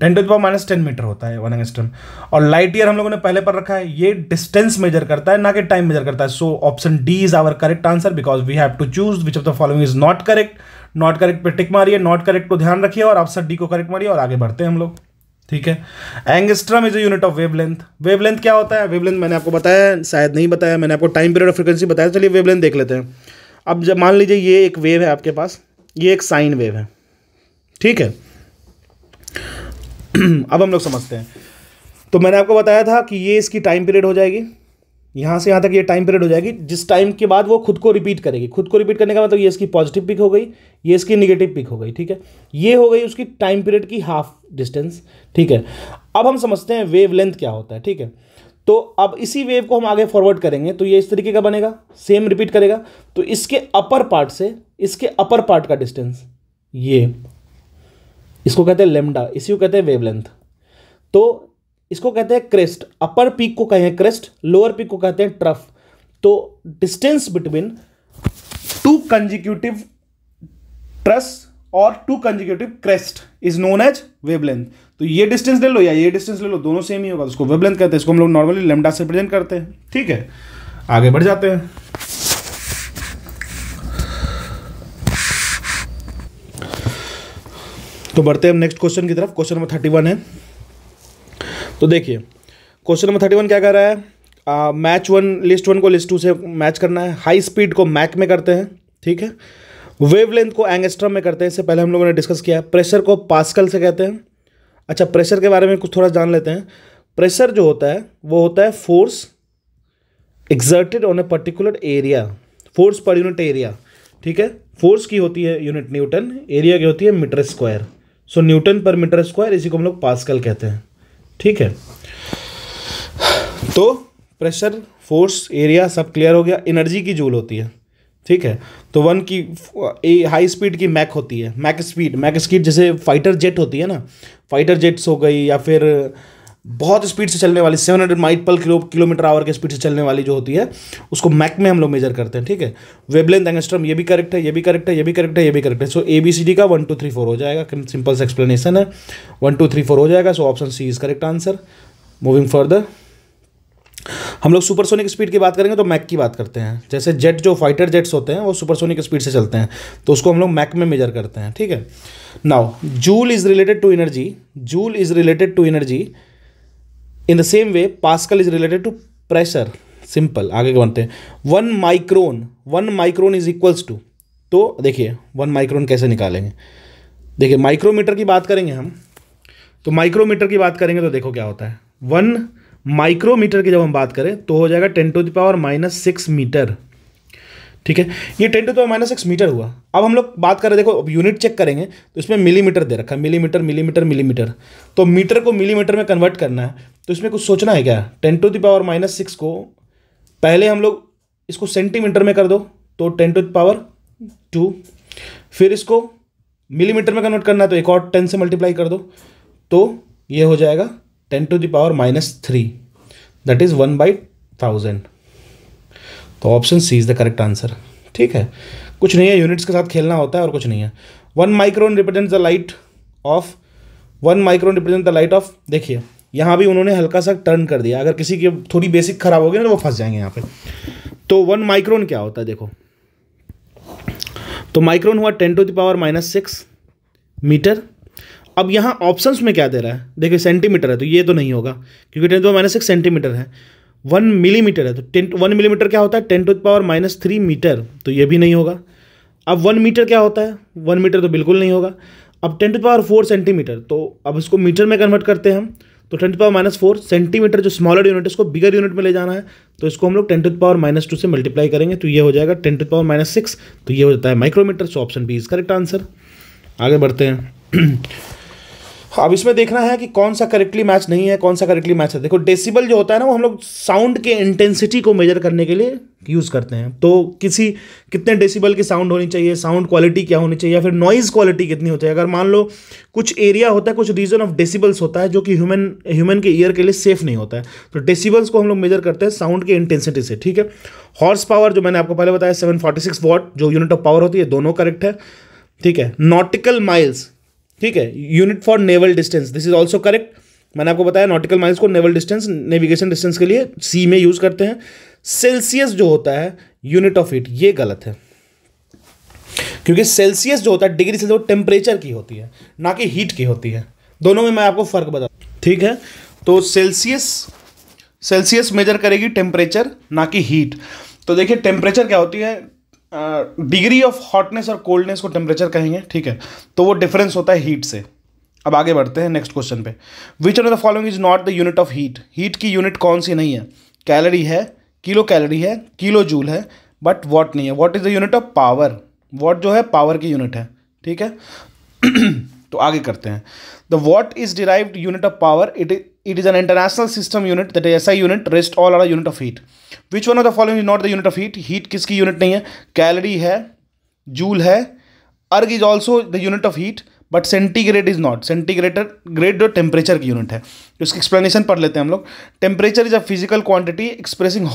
ten to power minus ten meter होता है वन एंगस्ट्रम और लाइट ईयर हम लोगों ने पहले पर रखा है ये डिस्टेंस मेजर करता है ना कि टाइम मेजर करता है so option D is our correct answer because we have to choose which of the following is not correct not correct पे टिक मारिए नॉट करेक्ट को ध्यान रखिए और ऑप्शन डी को करेक्ट मारिए और आगे बढ़ते हैं हम लोग ठीक है angstrom is a unit of wavelength wavelength क्या होता है वेवलेंथ मैंने आपको बताया शायद नहीं बताया मैंने आपको टाइम पीरियड ऑफ फ्रिक्वेंसी बताया चलिए वेवलेंथ देख लेते हैं अब जब मान लीजिए ये एक वेव है आपके पास ये एक साइन वेव है ठीक है [CLEARS THROAT] अब हम लोग समझते हैं तो मैंने आपको बताया था कि ये इसकी टाइम पीरियड हो जाएगी यहाँ से यहाँ तक ये टाइम पीरियड हो जाएगी जिस टाइम के बाद वो खुद को रिपीट करेगी खुद को रिपीट करने का मतलब ये इसकी पॉजिटिव पिक हो गई ये इसकी निगेटिव पिक हो गई ठीक है ये हो गई उसकी टाइम पीरियड की हाफ डिस्टेंस ठीक है अब हम समझते हैं वेव लेंथ क्या होता है ठीक है तो अब इसी वेव को हम आगे फॉरवर्ड करेंगे तो ये इस तरीके का बनेगा सेम रिपीट करेगा तो इसके अपर पार्ट से इसके अपर पार्ट का डिस्टेंस ये इसको कहते हैं लेमडा इसी को कहते हैं वेवलेंथ तो इसको कहते हैं क्रेस्ट अपर पीक को कहें क्रेस्ट लोअर पीक को कहते हैं ट्रफ तो distance between two consecutive troughs और two consecutive crest is known as wavelength तो ये डिस्टेंस ले लो या ये डिस्टेंस ले लो दोनों सेम ही होगा उसको तो वेबलेंथ कहते हैं इसको हम लोग नॉर्मली लेमडा से रिप्रेजेंट करते हैं ठीक है आगे बढ़ जाते हैं तो बढ़ते हैं नेक्स्ट क्वेश्चन की तरफ क्वेश्चन नंबर थर्टी वन है तो देखिए क्वेश्चन नंबर थर्टी वन क्या कह रहा है मैच वन लिस्ट वन को लिस्ट टू से मैच करना है हाई स्पीड को मैक में करते हैं ठीक है वेव लेंथ को एंगस्ट्रा में करते हैं इससे पहले हम लोगों ने डिस्कस किया प्रेशर को पास्कल से कहते हैं अच्छा प्रेशर के बारे में कुछ थोड़ा जान लेते हैं प्रेशर जो होता है वो होता है force exerted on a particular area force per unit area ठीक है फोर्स की होती है यूनिट न्यूटन एरिया की होती है metre square so newton per metre square इसी को हम लोग पास्कल कहते हैं ठीक है तो प्रेशर फोर्स एरिया सब क्लियर हो गया एनर्जी की जूल होती है ठीक है तो वन की ए हाई स्पीड की मैक होती है मैक स्पीड मैक स्पीड जैसे फाइटर जेट होती है ना फाइटर जेट्स हो गई या फिर बहुत स्पीड से चलने वाली 700 हंड्रेड माइट पर किलो किलोमीटर आवर के स्पीड से चलने वाली जो होती है उसको मैक में हम लोग मेजर करते हैं ठीक है वेबलेंथ एंगस्ट्रम ये भी करेक्ट है ये भी करेक्ट है ये भी करेक्ट है ये भी करेक्ट है so A B C D का वन टू थ्री फोर हो जाएगा सिंपल से एक्सप्लेनेशन है वन टू थ्री फोर हो जाएगा so option C is correct answer moving further हम लोग सुपरसोनिक स्पीड की बात करेंगे तो मैक की बात करते हैं जैसे जेट जो फाइटर जेट्स होते हैं वो सुपरसोनिक स्पीड से चलते हैं तो उसको हम लोग मैक में मेजर करते हैं ठीक है now joule is related to energy joule is related to energy in the same way pascal is related to pressure simple आगे के बनते हैं one micron one micron is equals to तो देखिए वन माइक्रोन कैसे निकालेंगे देखिए माइक्रोमीटर की बात करेंगे हम तो माइक्रोमीटर की बात करेंगे तो देखो क्या होता है वन माइक्रोमीटर की जब हम बात करें तो हो जाएगा ten to the power minus six meter ठीक है ये ten to the power minus six meter हुआ अब हम लोग बात करें देखो अब यूनिट चेक करेंगे तो इसमें मिलीमीटर दे रखा है मिलीमीटर मिलीमीटर मिलीमीटर तो मीटर को मिलीमीटर में कन्वर्ट करना है तो इसमें कुछ सोचना है क्या ten to the power minus six को पहले हम लोग इसको सेंटीमीटर में कर दो तो टेन टू दावर टू फिर इसको मिलीमीटर में कन्वर्ट करना है तो एक और टेन से मल्टीप्लाई कर दो तो ये हो जाएगा ten to the power minus three that is one by thousand तो option C is the correct answer ठीक है कुछ नहीं है यूनिट्स के साथ खेलना होता है और कुछ नहीं है one micron represent the light of one micron represent the light of देखिए यहाँ भी उन्होंने हल्का सा टर्न कर दिया अगर किसी की थोड़ी बेसिक खराब हो गई ना तो वो फंस जाएंगे यहाँ पे तो वन माइक्रोन क्या होता है देखो तो माइक्रोन हुआ ten to the power minus six meter अब यहाँ ऑप्शंस में क्या दे रहा है देखिए सेंटीमीटर है तो ये तो नहीं होगा क्योंकि ten to minus six centimeter है वन मिलीमीटर है तो टेन वन मिलीमीटर क्या होता है ten to power minus three meter तो ये भी नहीं होगा अब वन मीटर क्या होता है वन मीटर तो बिल्कुल नहीं होगा अब ten to power four centimeter तो अब इसको मीटर में कन्वर्ट करते हैं हम तो ten to power minus four centimeter जो स्मॉलर यूनिट है उसको बिगर यूनिट में ले जाना है तो इसको हम लोग ten to power minus two से मल्टीप्लाई करेंगे तो ये हो जाएगा ten to power minus six तो ये हो जाता है micrometer so option B is correct answer आगे बढ़ते हैं हाँ, अब इसमें देखना है कि कौन सा करेक्टली मैच नहीं है कौन सा करेक्टली मैच है देखो डेसिबल जो होता है ना वो हम लोग साउंड के इंटेंसिटी को मेजर करने के लिए यूज़ करते हैं तो किसी कितने डेसिबल की साउंड होनी चाहिए साउंड क्वालिटी क्या होनी चाहिए या फिर नॉइज़ क्वालिटी कितनी होती है अगर मान लो कुछ एरिया होता है कुछ रीजन ऑफ डेसिबल्स होता है जो कि ह्यूमन ह्यूमन के ईयर के लिए सेफ नहीं होता है तो डेसिबल्स को हम लोग मेजर करते हैं साउंड के इंटेंसिटी से ठीक है हॉर्स पावर जो मैंने आपको पहले बताया सेवन फोर्टी सिक्स वॉट जो यूनिट ऑफ पावर होती है दोनों करेक्ट है ठीक है नॉटिकल माइल्स ठीक है unit for naval distance this is also correct मैंने आपको बताया नॉटिकल माइल्स को नेवल डिस्टेंस नेविगेशन डिस्टेंस के लिए सी में यूज करते हैं सेल्सियस जो होता है यूनिट ऑफ हीट ये गलत है क्योंकि सेल्सियस जो होता है डिग्री सेल्सियस वो टेम्परेचर की होती है ना कि हीट की होती है दोनों में मैं आपको फर्क बता ठीक है तो सेल्सियस सेल्सियस मेजर करेगी टेम्परेचर ना कि हीट तो देखिए टेम्परेचर क्या होती है डिग्री ऑफ हॉटनेस और कोल्डनेस को टेम्परेचर कहेंगे ठीक है तो वो डिफरेंस होता है हीट से अब आगे बढ़ते हैं नेक्स्ट क्वेश्चन पे which on the following is not the unit of heat heat की यूनिट कौन सी नहीं है कैलोरी है किलो कैलोरी है किलो जूल है बट वॉट नहीं है watt is the unit of power watt जो है पावर की यूनिट है ठीक है [CLEARS THROAT] तो आगे करते हैं the watt is derived unit of power it is It is an international system unit, that is SI unit, rest all are a unit of heat. Which one of the following is not the unit of heat? Heat किसकी unit नहीं है? Calorie है, joule है. arg is also the unit of heat. But centigrade is not centigrade grade जो temperature की unit है उसकी explanation पढ़ लेते हैं हम लोग temperature is a physical quantity expressing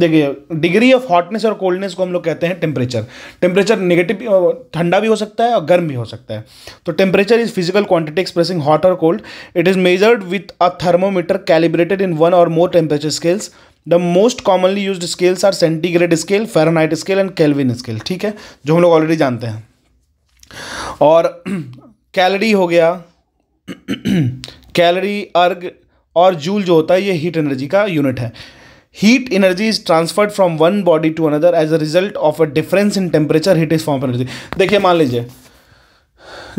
देखिए डिग्री ऑफ हॉटनेस और कोल्डनेस को हम लोग कहते हैं टेम्परेचर टेम्परेचर नेगेटिव ठंडा भी हो सकता है और गर्म भी हो सकता है तो temperature is physical quantity expressing hot और cold it is measured with a thermometer calibrated in one और more temperature scales the most commonly use scales are centigrade scale Fahrenheit scale and Kelvin scale ठीक है जो हम लोग already जानते हैं और कैलरी हो गया कैलरी अर्ग और जूल जो होता है ये हीट एनर्जी का यूनिट है heat energy is transferred from one body to another as a result of a difference in temperature heat is form energy देखिए मान लीजिए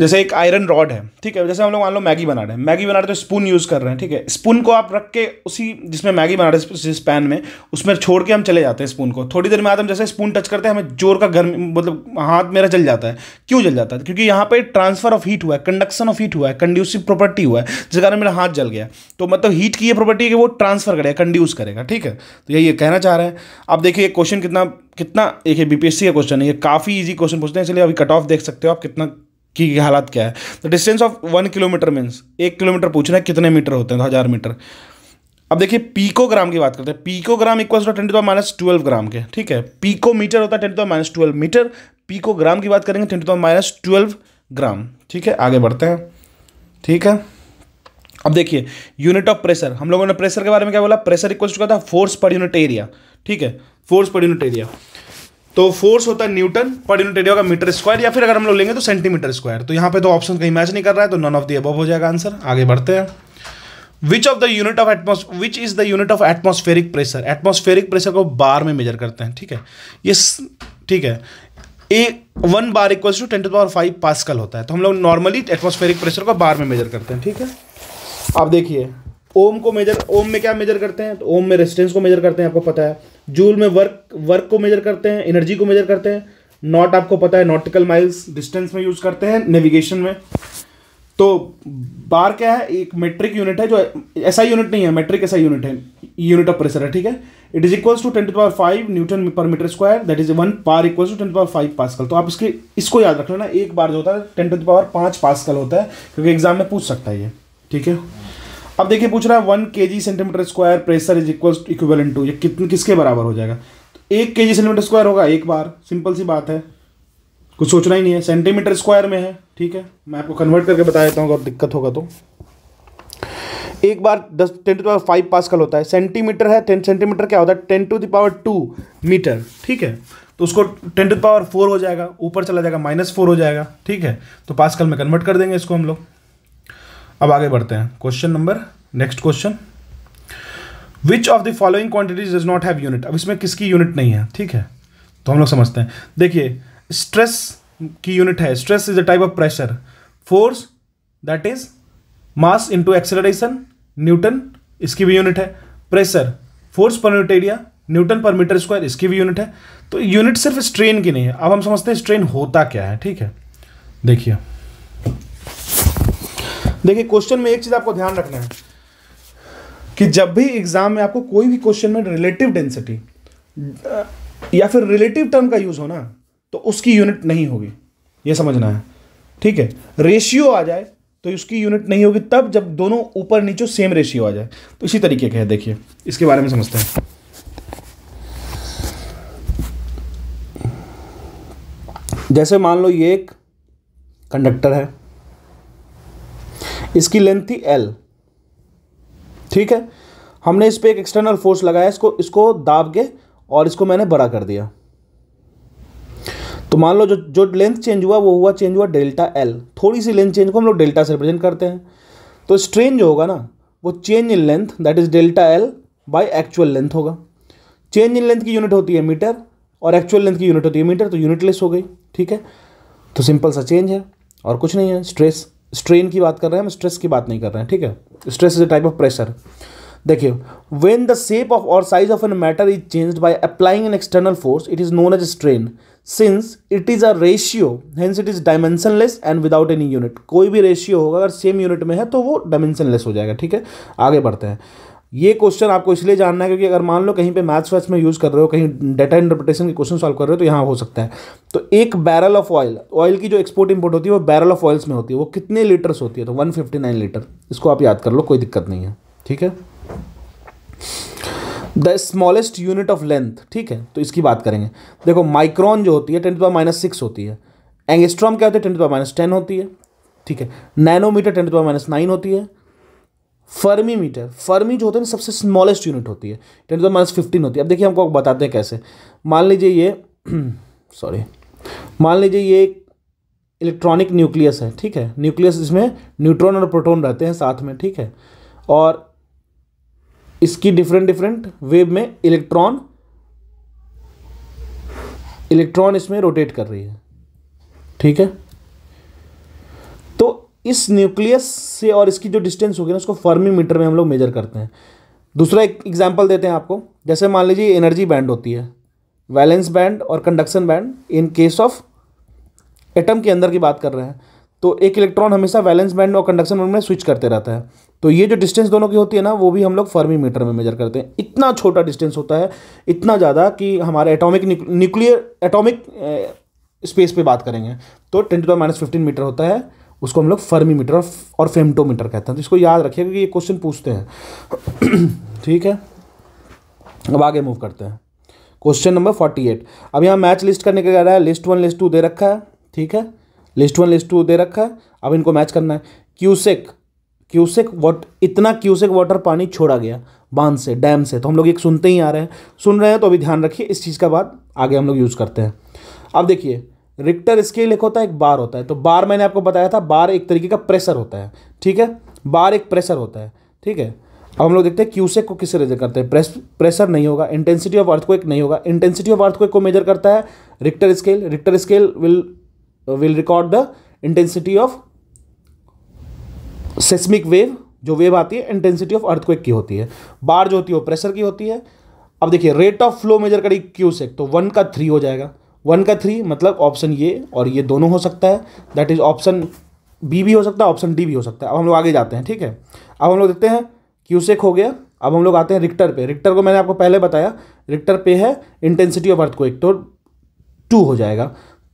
जैसे एक आयरन रॉड है ठीक है जैसे हम लोग मान लो मैगी बना रहे हैं मैगी बना रहे तो स्पून यूज़ कर रहे हैं ठीक है स्पून को आप रख के उसी जिसमें मैगी बना रहे हैं जिस पैन में उसमें छोड़ के हम चले जाते हैं स्पून को थोड़ी देर में आते हम जैसे स्पून टच करते हैं हमें जोर का गर्म मतलब हाथ मेरा जल जाता है क्यों जल जाता है क्योंकि यहाँ पर ट्रांसफर ऑफ हीट हुआ है कंडक्शन ऑफ हीट हुआ है कंड्यूसिव प्रॉपर्टी हुआ है जिस कारण मेरा हाथ जल गया तो मतलब हीट की ये प्रॉपर्टी है कि वो ट्रांसफर करेगा कंड्यूस करेगा ठीक है तो यही कहना चाह रहे हैं आप देखिए क्वेश्चन कितना कितना एक बीपीएससी का क्वेश्चन है ये काफ़ी इजी क्वेश्चन पूछते हैं इसलिए अभी कट ऑफ देख सकते हो आप कितना की हालात क्या है the distance of one kilometer means एक किलोमीटर पूछना है कितने मीटर होते हैं तो हज़ार मीटर अब देखिए पीकोग्राम की बात करते हैं picogram equal to twenty to minus twelve gram के ठीक है पीको मीटर होता है twenty to minus twelve meter picogram की बात करेंगे twenty to minus twelve gram ठीक है आगे बढ़ते हैं ठीक है अब देखिए यूनिट ऑफ प्रेशर हम लोगों ने प्रेशर के बारे में क्या बोला प्रेशर इक्वल टू क्या था फोर्स पर यूनिट एरिया ठीक है फोर्स पर यूनिट एरिया तो फोर्स होता है न्यूटन पर यूनिट एरिया का मीटर स्क्वायर या फिर अगर हम लोग लेंगे तो सेंटीमीटर स्क्वायर तो यहाँ पे तो ऑप्शन कहीं मैच नहीं कर रहा है तो नन ऑफ द अबव हो जाएगा आंसर आगे बढ़ते हैं which of the unit of atmos which is the unit of atmospheric pressure atmospheric pressure को बार में मेजर करते हैं ठीक है ये ठीक है a one bar equal to ten to power five pascal होता है तो हम लोग नॉर्मली एटमोस्फेरिक प्रेशर को बार में मेजर करते हैं ठीक है आप देखिए ओम को मेजर ओम में क्या मेजर करते हैं तो ओम में रेजिस्टेंस को मेजर करते हैं आपको पता है जूल में वर्क वर्क को मेजर करते हैं एनर्जी को मेजर करते हैं नॉट आपको पता है नॉटिकल माइल्स डिस्टेंस में यूज करते हैं नेविगेशन में तो बार क्या है एक मेट्रिक यूनिट है जो ऐसा यूनिट नहीं है मेट्रिक ऐसा यूनिट है यूनिट ऑफ प्रेशर है ठीक है it is equals to ten to power five newton per metre square that is one bar equals to ten to power five कल तो आप इसके इसको याद रख लेना एक बार जो होता है टेन टू पावर पाँच पास्कल होता है क्योंकि एग्जाम में पूछ सकता है ये ठीक है अब देखिए पूछ रहा है one K G centimetre square pressure is equal equal to ये कितने किसके बराबर हो जाएगा तो एक के जी सेंटीमीटर स्क्वायर होगा एक बार सिंपल सी बात है कुछ सोचना ही नहीं है सेंटीमीटर स्क्वायर में है ठीक है मैं आपको कन्वर्ट करके बता देता हूँ अगर दिक्कत होगा तो एक बार दस ten to power five pascal होता है सेंटीमीटर है टेन सेंटीमीटर क्या होता है ten to power two metre ठीक है तो उसको टेन टू दावर फोर हो जाएगा ऊपर चला जाएगा माइनस फोर हो जाएगा ठीक है तो पासकल में कन्वर्ट कर देंगे इसको हम लोग अब आगे बढ़ते हैं question number next question which of the following quantities does not have unit अब इसमें किसकी यूनिट नहीं है ठीक है तो हम लोग समझते हैं देखिए स्ट्रेस की यूनिट है stress is a type of pressure force that is mass into acceleration newton इसकी भी यूनिट है pressure force per unit area newton per metre square इसकी भी यूनिट है तो यूनिट सिर्फ स्ट्रेन की नहीं है अब हम समझते हैं स्ट्रेन होता क्या है ठीक है देखिए देखिए क्वेश्चन में एक चीज़ आपको ध्यान रखना है कि जब भी एग्जाम में आपको कोई भी क्वेश्चन में रिलेटिव डेंसिटी या फिर रिलेटिव टर्म का यूज़ हो ना तो उसकी यूनिट नहीं होगी ये समझना है ठीक है रेशियो आ जाए तो उसकी यूनिट नहीं होगी तब जब दोनों ऊपर नीचे सेम रेशियो आ जाए तो इसी तरीके का है देखिए इसके बारे में समझते हैं जैसे मान लो ये एक कंडक्टर है इसकी लेंथ थी एल ठीक है हमने इस पर एक एक्सटर्नल फोर्स लगाया इसको इसको दाब के और इसको मैंने बड़ा कर दिया तो मान लो जो जो लेंथ चेंज हुआ वो हुआ चेंज हुआ डेल्टा एल थोड़ी सी लेंथ चेंज को हम लोग डेल्टा से रिप्रेजेंट करते हैं तो स्ट्रेन जो होगा ना वो change in length that is delta L by actual length होगा चेंज इन लेंथ की यूनिट होती है मीटर और एक्चुअल लेंथ की यूनिट होती है मीटर तो यूनिटलेस हो गई ठीक है तो सिंपल सा चेंज है और कुछ नहीं है स्ट्रेस स्ट्रेन की बात कर रहे हैं हम स्ट्रेस की बात नहीं कर रहे हैं ठीक है stress is a type of pressure देखिए वेन द शेप ऑफ और size of an matter is change by applying an external force it is known as strain since it is a ratio hence it is dimensionless and without any unit कोई भी ratio होगा अगर same unit में है तो वो dimensionless हो जाएगा ठीक है आगे बढ़ते हैं ये क्वेश्चन आपको इसलिए जानना है क्योंकि अगर मान लो कहीं पे मैथ्स वैथ्स में यूज़ कर रहे हो कहीं डेटा इंटरप्रिटेशन के क्वेश्चन सॉल्व कर रहे हो तो यहाँ हो सकता है तो एक बैरल ऑफ ऑयल ऑयल की जो एक्सपोर्ट इंपोर्ट होती है वो बैरल ऑफ ऑयल्स में होती है वो कितने लीटर्स होती है तो वन फिफ्टी नाइन लीटर इसको आप याद कर लो कोई दिक्कत नहीं है ठीक है the smallest unit of length ठीक है तो इसकी बात करेंगे देखो माइक्रॉन जो होती है टेंथ पावर माइनस सिक्स होती है एंगस्ट्रॉम क्या होती है टेंथ पावर माइनस टेन होती है ठीक है nanometre tenth power minus nine होती है फर्मी मीटर फर्मी जो होते हैं सबसे स्मॉलेस्ट यूनिट होती है टेन टू माइनस फिफ्टीन होती है अब देखिए हमको बताते हैं कैसे मान लीजिए ये सॉरी [CLEARS THROAT] मान लीजिए ये इलेक्ट्रॉनिक न्यूक्लियस है ठीक है न्यूक्लियस इसमें न्यूट्रॉन और प्रोटोन रहते हैं साथ में ठीक है और इसकी डिफरेंट डिफरेंट वेव में इलेक्ट्रॉन इलेक्ट्रॉन इसमें रोटेट कर रही है ठीक है इस न्यूक्लियस से और इसकी जो डिस्टेंस होगी ना उसको फर्मी मीटर में हम लोग मेजर करते हैं दूसरा एक एग्जाम्पल देते हैं आपको जैसे मान लीजिए एनर्जी बैंड होती है वैलेंस बैंड और conduction band in case of atom के अंदर की बात कर रहे हैं तो एक इलेक्ट्रॉन हमेशा वैलेंस बैंड और कंडक्शन बैंड में स्विच करते रहता है तो ये जो डिस्टेंस दोनों की होती है ना वो भी हम लोग फर्मी मीटर में मेजर करते हैं इतना छोटा डिस्टेंस होता है इतना ज़्यादा कि हमारे एटॉमिक न्यूक्लियर एटॉमिक स्पेस पे बात करेंगे तो twenty to minus fifteen metre होता है उसको हम लोग फर्मीमीटर और फेमटोमीटर कहते हैं तो इसको याद रखिए क्योंकि ये क्वेश्चन पूछते हैं [CLEARS THROAT] ठीक है अब आगे मूव करते हैं क्वेश्चन नंबर फोर्टी एट अब यहाँ मैच लिस्ट करने के लिए रहा है लिस्ट वन लिस्ट टू दे रखा है ठीक है लिस्ट वन लिस्ट टू दे रखा है अब इनको मैच करना है क्यूसेक क्यूसेक वॉट इतना क्यूसेक वाटर पानी छोड़ा गया बांध से डैम से तो हम लोग एक सुनते ही आ रहे हैं सुन रहे हैं तो अभी ध्यान रखिए इस चीज़ का बाद आगे हम लोग यूज़ करते हैं अब देखिए रिक्टर स्केल एक होता है एक बार होता है तो बार मैंने आपको बताया था बार एक तरीके का प्रेशर होता है ठीक है बार एक प्रेशर होता है ठीक है अब हम लोग देखते हैं क्यूसेक को किसे मेजर करते हैं प्रेस प्रेशर नहीं होगा इंटेंसिटी ऑफ अर्थक्वेक नहीं होगा इंटेंसिटी ऑफ अर्थक्वेक को मेजर करता है Richter scale Richter scale will will record the intensity of seismic wave जो वेव आती है इंटेंसिटी ऑफ अर्थक्वेक की होती है बार जो होती है वो प्रेशर की होती है अब देखिए रेट ऑफ फ्लो मेजर करी क्यूसेक तो वन का थ्री हो जाएगा वन का थ्री मतलब ऑप्शन ये और ये दोनों हो सकता है दैट इज ऑप्शन बी भी हो सकता है ऑप्शन डी भी हो सकता है अब हम लोग आगे जाते हैं ठीक है अब हम लोग देखते हैं क्यूसेक हो गया अब हम लोग आते हैं रिक्टर पे रिक्टर को मैंने आपको पहले बताया रिक्टर पे है इंटेंसिटी ऑफ अर्थ को एक तो टू हो जाएगा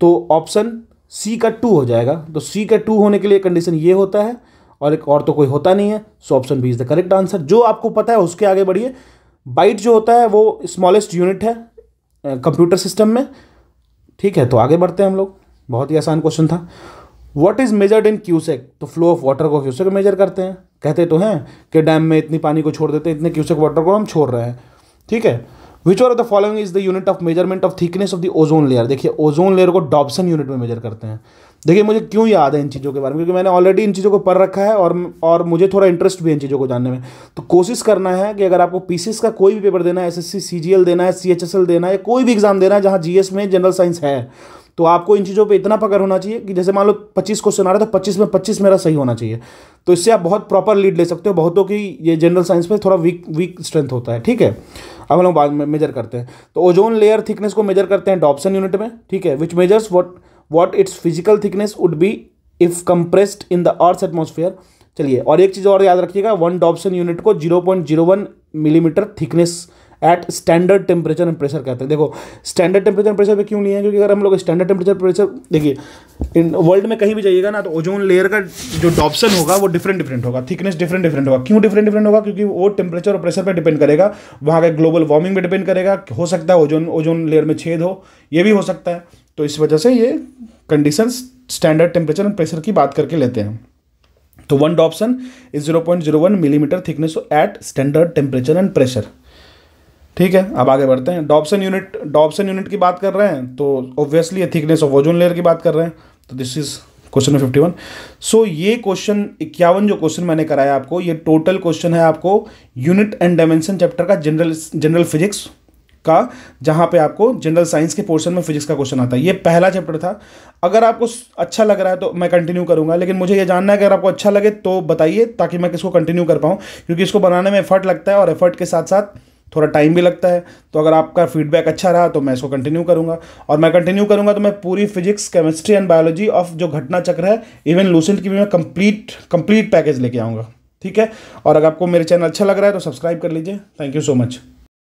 तो ऑप्शन सी का टू हो जाएगा तो सी का टू होने के लिए कंडीशन ये होता है और एक और तो कोई होता नहीं है so option B is the correct answer जो आपको पता है उसके आगे बढ़िए बाइट जो होता है वो स्मॉलेस्ट यूनिट है कंप्यूटर सिस्टम में ठीक है तो आगे बढ़ते हैं हम लोग बहुत ही आसान क्वेश्चन था what is measured in cusec तो फ्लो ऑफ वाटर को क्यूसेक मेजर करते हैं कहते तो हैं कि डैम में इतनी पानी को छोड़ देते हैं इतने क्यूसेक वाटर को हम छोड़ रहे हैं ठीक है which are the following is the unit of measurement of thickness of the ozone layer देखिए ओजोन लेयर को डॉब्सन यूनिट में मेजर करते हैं देखिए मुझे क्यों याद है इन चीज़ों के बारे में क्योंकि मैंने ऑलरेडी इन चीज़ों को पढ़ रखा है और और मुझे थोड़ा इंटरेस्ट भी है इन चीज़ों को जानने में तो कोशिश करना है कि अगर आपको पीसीएस का कोई भी पेपर देना है एसएससी सीजीएल देना है सीएचएसएल देना है या कोई भी एग्ज़ाम देना है जहाँ जीएस में जनरल साइंस है तो आपको इन चीज़ों पर इतना पकड़ होना चाहिए कि जैसे मान लो पच्चीस क्वेश्चन आ रहे तो पच्चीस में पच्चीस मेरा सही होना चाहिए तो इससे आप बहुत प्रॉपर लीड ले सकते हो बहुतों की ये जनरल साइंस में थोड़ा वीक वीक स्ट्रेंथ होता है ठीक है अब हम लोग बाद में मेजर करते हैं तो ओजोन लेयर थिकनेस को मेजर करते हैं डॉप्सन यूनिट में ठीक है which measures what what it's physical thickness would be if compressed in the earth atmosphere चलिए और एक चीज़ और याद रखिएगा वन डॉप्सन यूनिट को zero point zero one millimetre thickness at standard temperature and pressure कहते हैं देखो स्टैंडर्ड टेम्परेचर प्रेशर पे क्यों नहीं है क्योंकि अगर हम लोग स्टैंडर्ड टेम्परेचर प्रेशर देखिए इन वर्ल्ड में कहीं भी जाइएगा ना तो ओजोन लेयर का जो डॉप्सन होगा वो डिफरेंट डिफरेंट होगा थिकनेस डिफरेंट डिफरेंट होगा क्यों डिफरेंट डिफरेंट होगा क्योंकि वो टेम्परेचर और प्रेशर पर डिपेंड करेगा वहाँ का ग्लोबल वार्मिंग पर डिपेंड करेगा हो सकता है ओजोन ओजोन लेयर में छेद हो ये भी हो सकता है तो इस वजह से ये condition standard temperature and pressure की बात करके लेते हैं तो one Dobson is zero point zero one millimetre thickness at standard temperature and pressure ठीक है अब आगे बढ़ते हैं डॉप्सन यूनिट डॉप्सन यूनिट की बात कर रहे हैं तो obviously thickness of ozone layer की बात कर रहे हैं तो this is question fifty one so ये क्वेश्चन इक्यावन जो क्वेश्चन मैंने कराया आपको ये टोटल क्वेश्चन है आपको यूनिट एंड डायमेंशन चैप्टर का जनरल जनरल फिजिक्स का जहाँ पे आपको जनरल साइंस के पोर्शन में फिजिक्स का क्वेश्चन आता है ये पहला चैप्टर था अगर आपको अच्छा लग रहा है तो मैं कंटिन्यू करूँगा लेकिन मुझे ये जानना है अगर आपको अच्छा लगे तो बताइए ताकि मैं किसको कंटिन्यू कर पाऊँ क्योंकि इसको बनाने में एफर्ट लगता है और एफर्ट के साथ साथ थोड़ा टाइम भी लगता है तो अगर आपका फीडबैक अच्छा रहा तो मैं इसको कंटिन्यू करूंगा और मैं कंटिन्यू करूंगा तो मैं पूरी physics chemistry and biology of जो घटना चक्र है इवन लूसेंट की भी मैं कंप्लीट कंप्लीट पैकेज लेके आऊँगा ठीक है और अगर आपको मेरे चैनल अच्छा लग रहा है तो सब्सक्राइब कर लीजिए थैंक यू सो मच